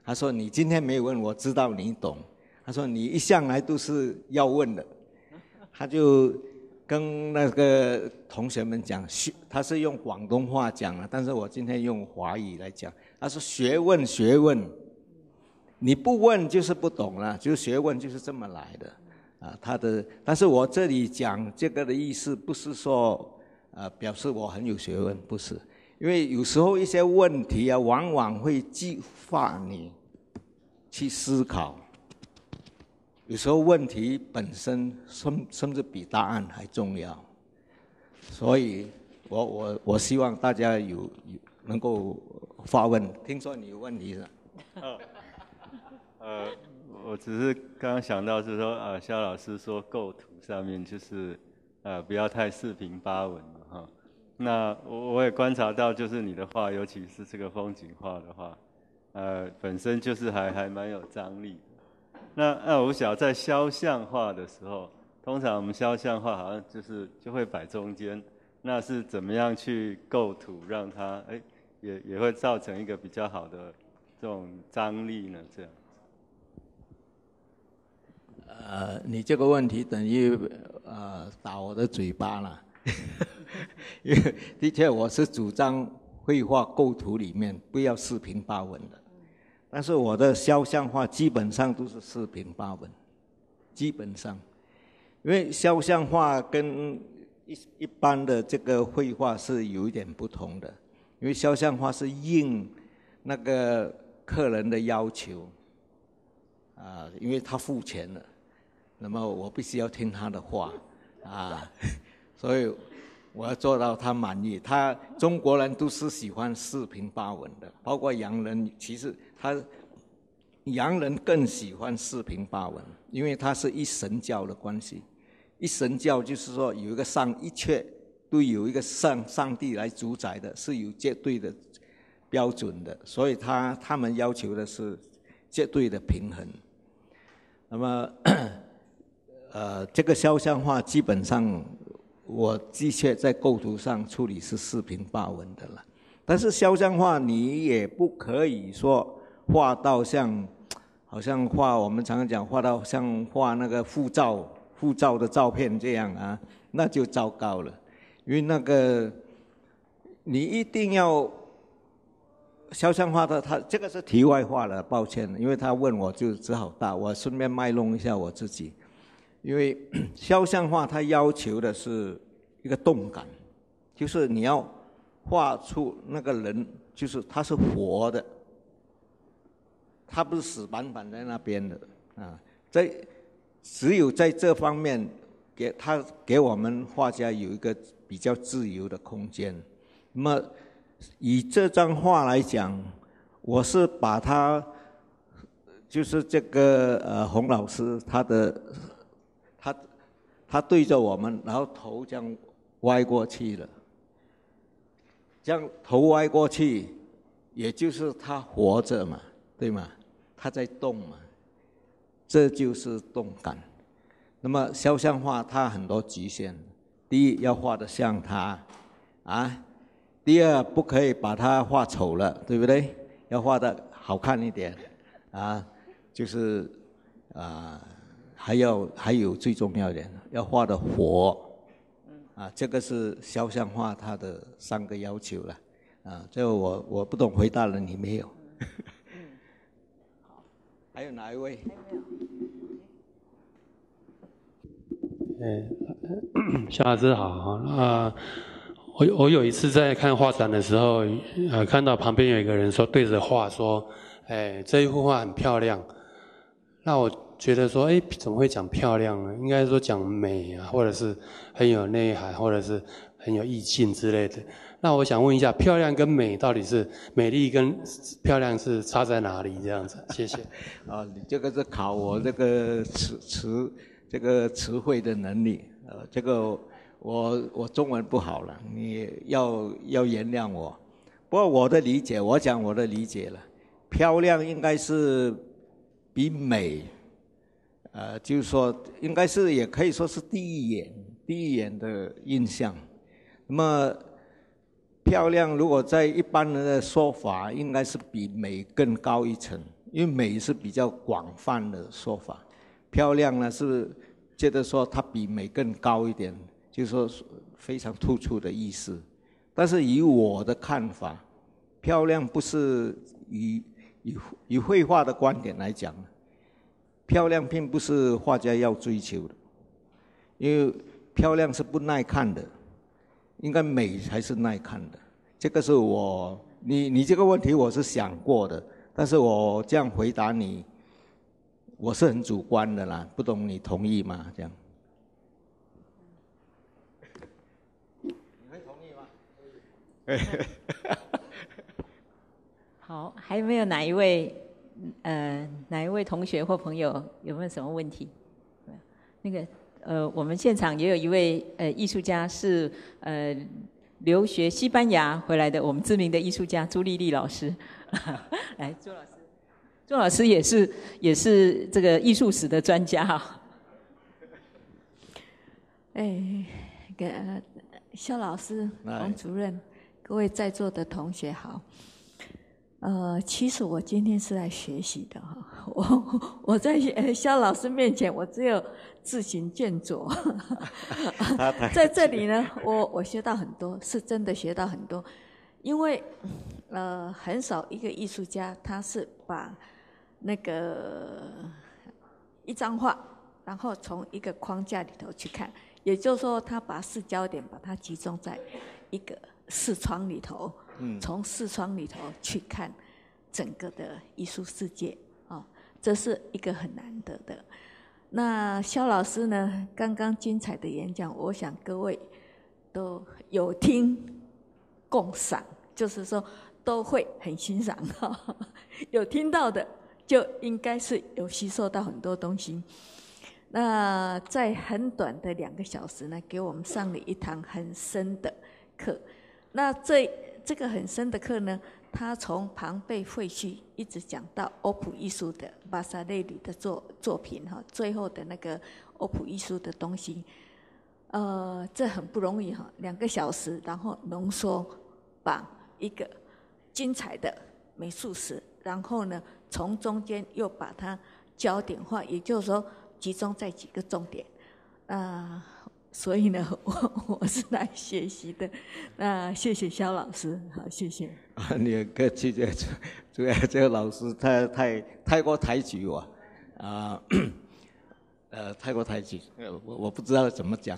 他说你今天没有问，我知道你懂。他说你一向来都是要问的，他就。跟那个同学们讲，学他是用广东话讲了，但是我今天用华语来讲。他说：“学问，学问，你不问就是不懂了，就学问就是这么来的。”啊，他的，但是我这里讲这个的意思，不是说呃表示我很有学问，不是，因为有时候一些问题啊，往往会激发你去思考。有时候问题本身甚甚至比答案还重要，所以，我我我希望大家有有能够发问。听说你有问题了？呃，我只是刚刚想到是说，呃，肖老师说构图上面就是，呃，不要太四平八稳了哈。那我我也观察到，就是你的画，尤其是这个风景画的话，呃，本身就是还还蛮有张力。那那我想在肖像画的时候，通常我们肖像画好像就是就会摆中间，那是怎么样去构图，让它哎也也会造成一个比较好的这种张力呢？这样？呃，你这个问题等于呃打我的嘴巴了，因为的确我是主张绘画构图里面不要四平八稳的。但是我的肖像画基本上都是四平八稳，基本上，因为肖像画跟一一般的这个绘画是有一点不同的，因为肖像画是应那个客人的要求，啊，因为他付钱了，那么我必须要听他的话，啊，所以我要做到他满意。他中国人都是喜欢四平八稳的，包括洋人，其实。他洋人更喜欢四平八稳，因为他是一神教的关系，一神教就是说有一个上一切都有一个上上帝来主宰的，是有绝对的标准的，所以他他们要求的是绝对的平衡。那么，呃，这个肖像画基本上我的确在构图上处理是四平八稳的了，但是肖像画你也不可以说。画到像，好像画我们常常讲画到像画那个护照护照的照片这样啊，那就糟糕了。因为那个你一定要肖像画的，他这个是题外话了，抱歉。因为他问我就只好答，我顺便卖弄一下我自己。因为肖像画它要求的是一个动感，就是你要画出那个人，就是他是活的。他不是死板板在那边的啊，在只有在这方面，给他给我们画家有一个比较自由的空间。那么以这张画来讲，我是把他就是这个呃洪老师，他的他他对着我们，然后头这样歪过去了，这样头歪过去，也就是他活着嘛。对嘛，它在动嘛，这就是动感。那么肖像画它很多局限，第一要画的像它，啊，第二不可以把它画丑了，对不对？要画的好看一点，啊，就是啊，还要还有最重要一点，要画的活，啊，这个是肖像画它的三个要求了。啊，最后我我不懂回答了，你没有。还有哪一位？嗯，夏老师好啊！我我有一次在看画展的时候，呃，看到旁边有一个人说对着画说：“哎，这一幅画很漂亮。”那我觉得说：“哎，怎么会讲漂亮呢？应该说讲美啊，或者是很有内涵，或者是很有意境之类的。”那我想问一下，漂亮跟美到底是美丽跟漂亮是差在哪里？这样子，谢谢。啊，你这个是考我这个词词这个词汇的能力。呃，这个我我中文不好了，你要要原谅我。不过我的理解，我讲我的理解了。漂亮应该是比美，呃，就是说应该是也可以说是第一眼第一眼的印象。那么。漂亮，如果在一般人的说法，应该是比美更高一层，因为美是比较广泛的说法，漂亮呢是觉得说它比美更高一点，就是说非常突出的意思。但是以我的看法，漂亮不是以以以绘画的观点来讲，漂亮并不是画家要追求的，因为漂亮是不耐看的。应该美才是耐看的，这个是我你你这个问题我是想过的，但是我这样回答你，我是很主观的啦，不懂你同意吗？这样你会同意吗？好，还有没有哪一位呃，哪一位同学或朋友有没有什么问题？那个。呃，我们现场也有一位呃艺术家是呃留学西班牙回来的，我们知名的艺术家朱丽丽老师。来，朱老师，朱老师也是也是这个艺术史的专家哈。哎，个肖老师，王主任，各位在座的同学好。呃，其实我今天是来学习的哈，我我在肖老师面前，我只有自行哈哈，在这里呢，我我学到很多，是真的学到很多，因为呃，很少一个艺术家，他是把那个一张画，然后从一个框架里头去看，也就是说，他把视焦点把它集中在一个视窗里头。从四川里头去看整个的艺术世界啊，这是一个很难得的。那肖老师呢，刚刚精彩的演讲，我想各位都有听共赏，就是说都会很欣赏。有听到的，就应该是有吸收到很多东西。那在很短的两个小时呢，给我们上了一堂很深的课。那这。这个很深的课呢，他从庞贝废墟一直讲到欧普艺术的巴塞内里的作作品哈，最后的那个欧普艺术的东西，呃，这很不容易哈，两个小时，然后浓缩把一个精彩的美术史，然后呢，从中间又把它焦点化，也就是说集中在几个重点，啊。所以呢，我我是来学习的。那谢谢肖老师，好，谢谢。啊，你客气主要这个老师太太太过抬举我，啊，呃，太过抬举，我我不知道怎么讲。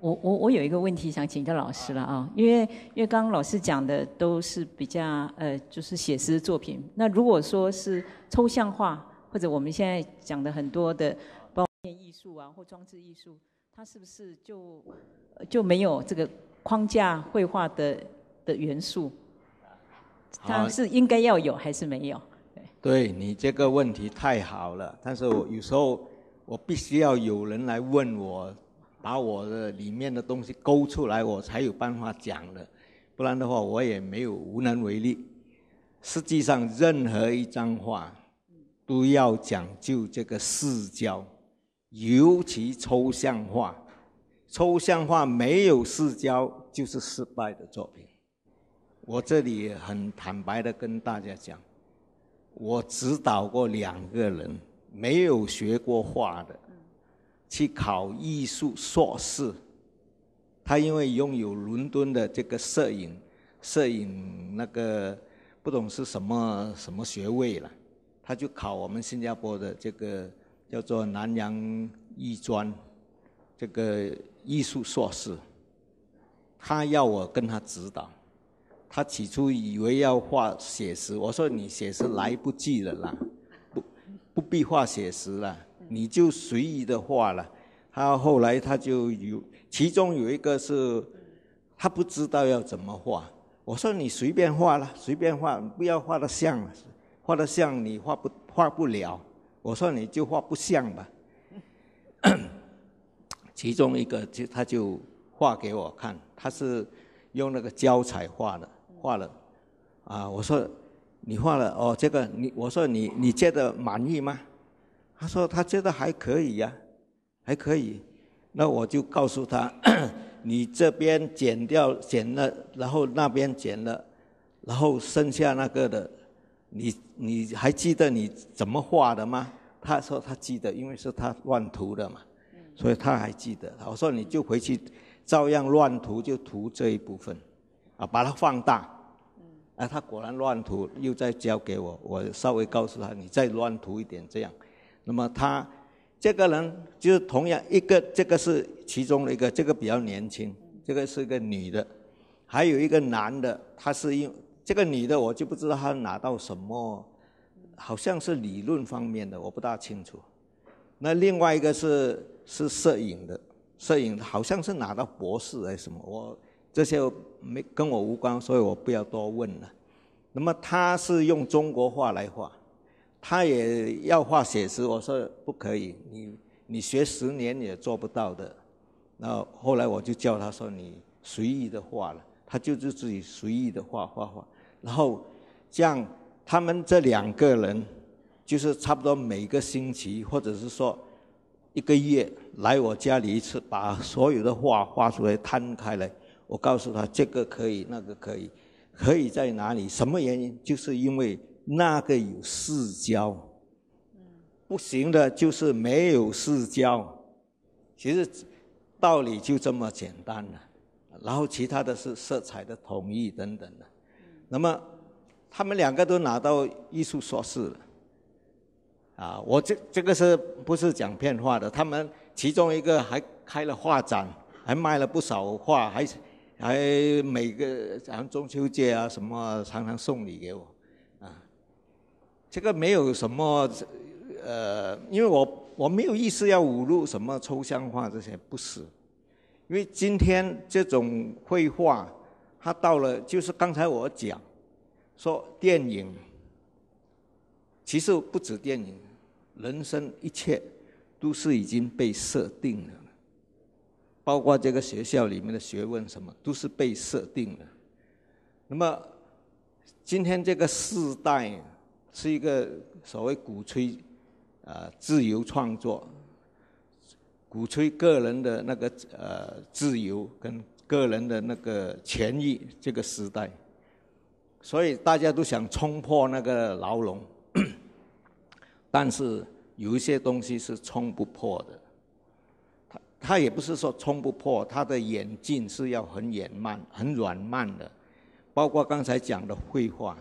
我我我有一个问题想请教老师了啊，因为因为刚刚老师讲的都是比较呃，就是写诗作品。那如果说是抽象画，或者我们现在讲的很多的。艺术啊，或装置艺术，它是不是就就没有这个框架绘画的的元素？它是应该要有还是没有？对你这个问题太好了，但是我有时候我必须要有人来问我，把我的里面的东西勾出来，我才有办法讲的，不然的话我也没有无能为力。实际上，任何一张画都要讲究这个视角。尤其抽象化，抽象化没有视交就是失败的作品。我这里很坦白的跟大家讲，我指导过两个人没有学过画的，去考艺术硕士。他因为拥有伦敦的这个摄影，摄影那个不懂是什么什么学位了，他就考我们新加坡的这个。叫做南阳艺专，这个艺术硕士，他要我跟他指导，他起初以为要画写实，我说你写实来不及了啦，不不必画写实了，你就随意的画了。他后来他就有，其中有一个是，他不知道要怎么画，我说你随便画了，随便画，不要画的像，画的像你画不画不了。我说你就画不像吧，其中一个就他就画给我看，他是用那个胶彩画的，画了，啊，我说你画了，哦，这个你，我说你你觉得满意吗？他说他觉得还可以呀，还可以，那我就告诉他，你这边剪掉剪了，然后那边剪了，然后剩下那个的。你你还记得你怎么画的吗？他说他记得，因为是他乱涂的嘛，所以他还记得。我说你就回去照样乱涂，就涂这一部分，啊，把它放大。啊，他果然乱涂，又再交给我，我稍微告诉他，你再乱涂一点这样。那么他这个人就是同样一个，这个是其中的一个，这个比较年轻，这个是个女的，还有一个男的，他是因。这个女的我就不知道她拿到什么，好像是理论方面的，我不大清楚。那另外一个是是摄影的，摄影好像是拿到博士还是什么，我这些没跟我无关，所以我不要多问了。那么他是用中国画来画，他也要画写实，我说不可以，你你学十年也做不到的。那后来我就叫他说你随意的画了，他就是自己随意的画画画。然后，这样他们这两个人，就是差不多每个星期，或者是说一个月来我家里一次，把所有的画画出来摊开来，我告诉他这个可以，那个可以，可以在哪里？什么原因？就是因为那个有世交，不行的，就是没有世交。其实道理就这么简单了。然后其他的是色彩的统一等等的。那么，他们两个都拿到艺术硕士了，啊，我这这个是不是讲片话的？他们其中一个还开了画展，还卖了不少画，还还每个像中秋节啊什么，常常送礼给我，啊，这个没有什么，呃，因为我我没有意思要侮辱什么抽象画这些，不是，因为今天这种绘画。他到了，就是刚才我讲，说电影，其实不止电影，人生一切都是已经被设定了，包括这个学校里面的学问，什么都是被设定了。那么今天这个时代是一个所谓鼓吹，呃，自由创作，鼓吹个人的那个呃自由跟。个人的那个权益，这个时代，所以大家都想冲破那个牢笼，但是有一些东西是冲不破的。他他也不是说冲不破，他的演进是要很远慢、很软慢的。包括刚才讲的绘画，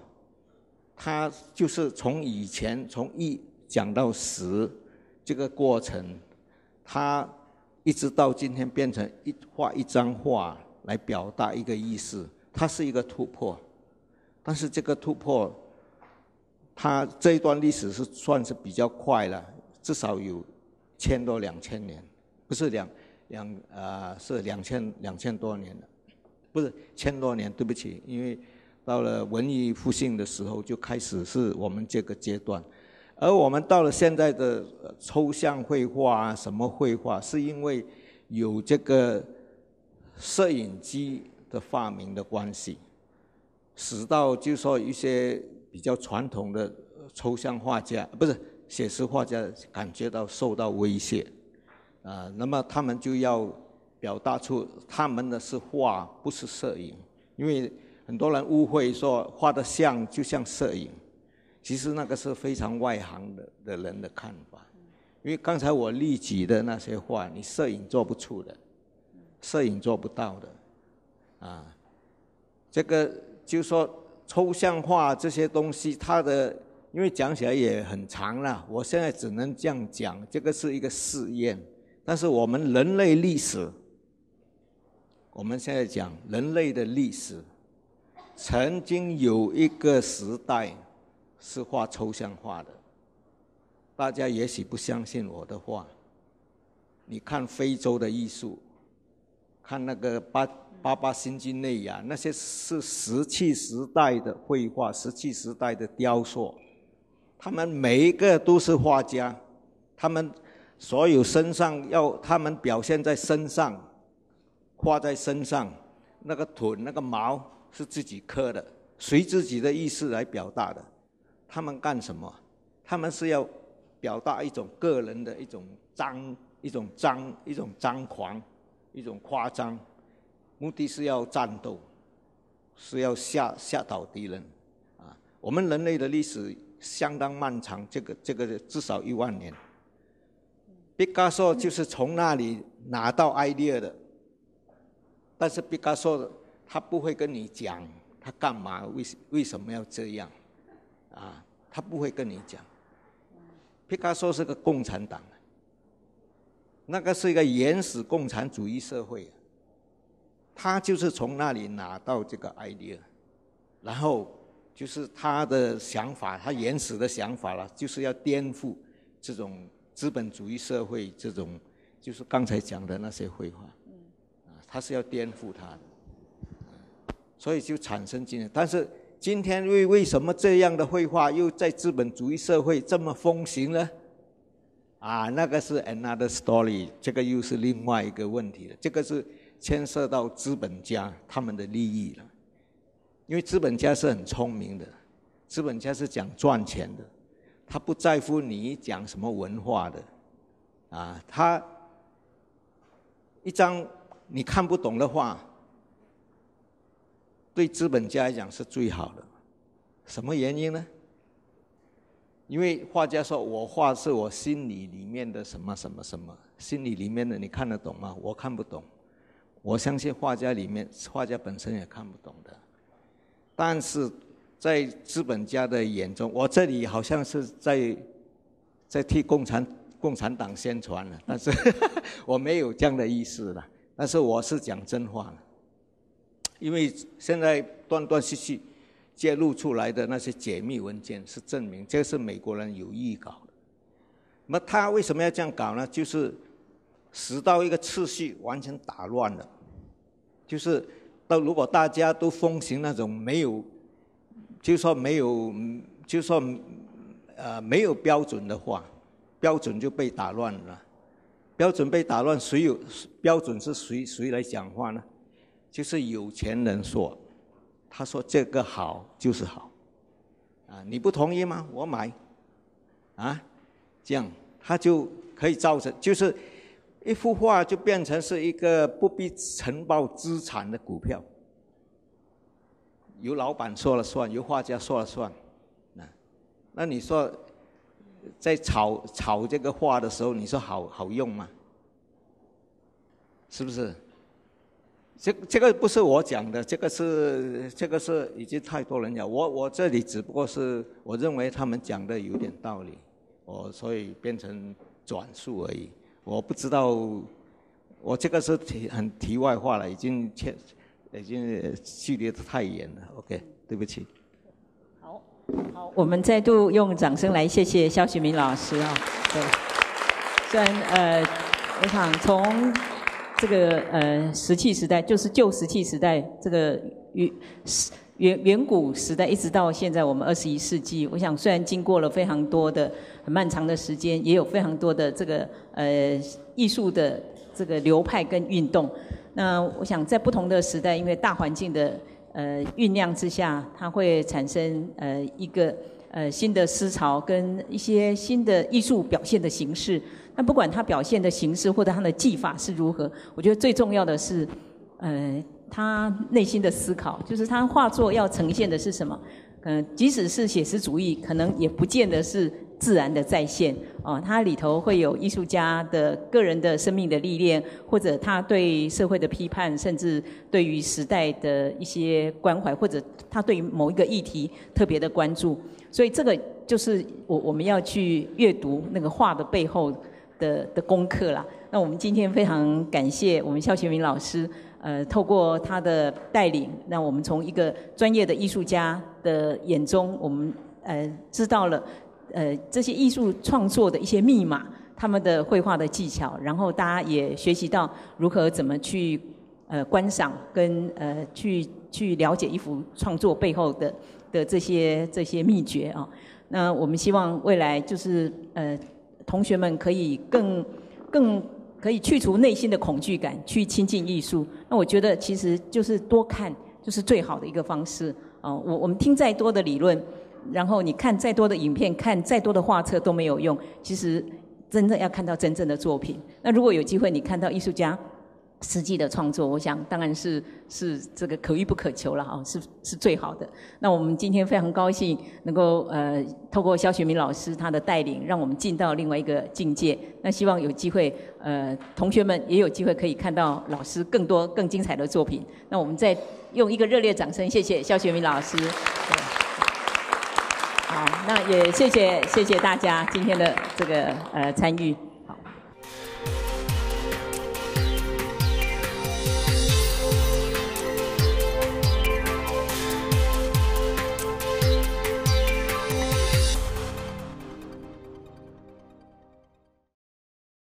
他就是从以前从一讲到十这个过程，他一直到今天变成一画一张画来表达一个意思，它是一个突破。但是这个突破，它这一段历史是算是比较快了，至少有千多两千年，不是两两呃是两千两千多年不是千多年，对不起，因为到了文艺复兴的时候就开始是我们这个阶段。而我们到了现在的抽象绘画啊，什么绘画，是因为有这个摄影机的发明的关系，使到就说一些比较传统的抽象画家，不是写实画家，感觉到受到威胁啊，那么他们就要表达出他们的是画，不是摄影，因为很多人误会说画的像就像摄影。其实那个是非常外行的的人的看法，因为刚才我例举的那些话，你摄影做不出的，摄影做不到的，啊，这个就说抽象画这些东西，它的因为讲起来也很长了，我现在只能这样讲，这个是一个试验。但是我们人类历史，我们现在讲人类的历史，曾经有一个时代。是画抽象画的，大家也许不相信我的话。你看非洲的艺术，看那个巴巴巴新金内呀，那些是石器时代的绘画，石器时代的雕塑，他们每一个都是画家，他们所有身上要他们表现在身上，画在身上那个腿那个毛是自己刻的，随自己的意思来表达的。他们干什么？他们是要表达一种个人的一种张、一种张、一种张狂、一种夸张，目的是要战斗，是要吓吓倒敌人。啊，我们人类的历史相当漫长，这个这个至少一万年。毕加索就是从那里拿到 idea 的，但是毕加索他不会跟你讲他干嘛，为为什么要这样，啊。他不会跟你讲，皮卡说是个共产党，那个是一个原始共产主义社会，他就是从那里拿到这个 idea，然后就是他的想法，他原始的想法了，就是要颠覆这种资本主义社会，这种就是刚才讲的那些绘画，啊，他是要颠覆他的，所以就产生今天，但是。今天为为什么这样的绘画又在资本主义社会这么风行呢？啊，那个是 another story，这个又是另外一个问题了。这个是牵涉到资本家他们的利益了，因为资本家是很聪明的，资本家是讲赚钱的，他不在乎你讲什么文化的，啊，他一张你看不懂的画。对资本家来讲是最好的，什么原因呢？因为画家说我画是我心里里面的什么什么什么，心里里面的你看得懂吗？我看不懂，我相信画家里面，画家本身也看不懂的。但是在资本家的眼中，我这里好像是在在替共产共产党宣传了，但是 我没有这样的意思了，但是我是讲真话。因为现在断断续续揭露出来的那些解密文件是证明，这是美国人有意搞的。那么他为什么要这样搞呢？就是使到一个秩序完全打乱了。就是到如果大家都奉行那种没有，就说没有，就说呃没有标准的话，标准就被打乱了。标准被打乱，谁有标准是谁谁来讲话呢？就是有钱人说，他说这个好就是好，啊，你不同意吗？我买，啊，这样他就可以造成，就是一幅画就变成是一个不必承包资产的股票，由老板说了算，由画家说了算，那那你说，在炒炒这个画的时候，你说好好用吗？是不是？这这个不是我讲的，这个是这个是已经太多人讲，我我这里只不过是我认为他们讲的有点道理，我所以变成转述而已。我不知道，我这个是题很题外话了，已经切，已经距离太远了。OK，对不起。好，好，我们再度用掌声来谢谢肖雪明老师啊。对，虽然呃，我想从。这个呃石器时代就是旧石器时代，这个远石远远古时代一直到现在我们二十一世纪。我想虽然经过了非常多的很漫长的时间，也有非常多的这个呃艺术的这个流派跟运动。那我想在不同的时代，因为大环境的呃酝酿之下，它会产生呃一个呃新的思潮跟一些新的艺术表现的形式。那不管他表现的形式或者他的技法是如何，我觉得最重要的是，呃，他内心的思考，就是他画作要呈现的是什么。嗯，即使是写实主义，可能也不见得是自然的再现。哦，它里头会有艺术家的个人的生命的历练，或者他对社会的批判，甚至对于时代的一些关怀，或者他对于某一个议题特别的关注。所以这个就是我我们要去阅读那个画的背后。的的功课啦，那我们今天非常感谢我们肖学明老师，呃，透过他的带领，那我们从一个专业的艺术家的眼中，我们呃知道了，呃这些艺术创作的一些密码，他们的绘画的技巧，然后大家也学习到如何怎么去呃观赏跟呃去去了解一幅创作背后的的这些这些秘诀啊，那我们希望未来就是呃。同学们可以更、更可以去除内心的恐惧感，去亲近艺术。那我觉得其实就是多看，就是最好的一个方式。啊，我我们听再多的理论，然后你看再多的影片、看再多的画册都没有用。其实真正要看到真正的作品。那如果有机会，你看到艺术家。实际的创作，我想当然是是这个可遇不可求了哈，是是最好的。那我们今天非常高兴能够呃，透过肖学明老师他的带领，让我们进到另外一个境界。那希望有机会呃，同学们也有机会可以看到老师更多更精彩的作品。那我们再用一个热烈掌声，谢谢肖学明老师。好，那也谢谢谢谢大家今天的这个呃参与。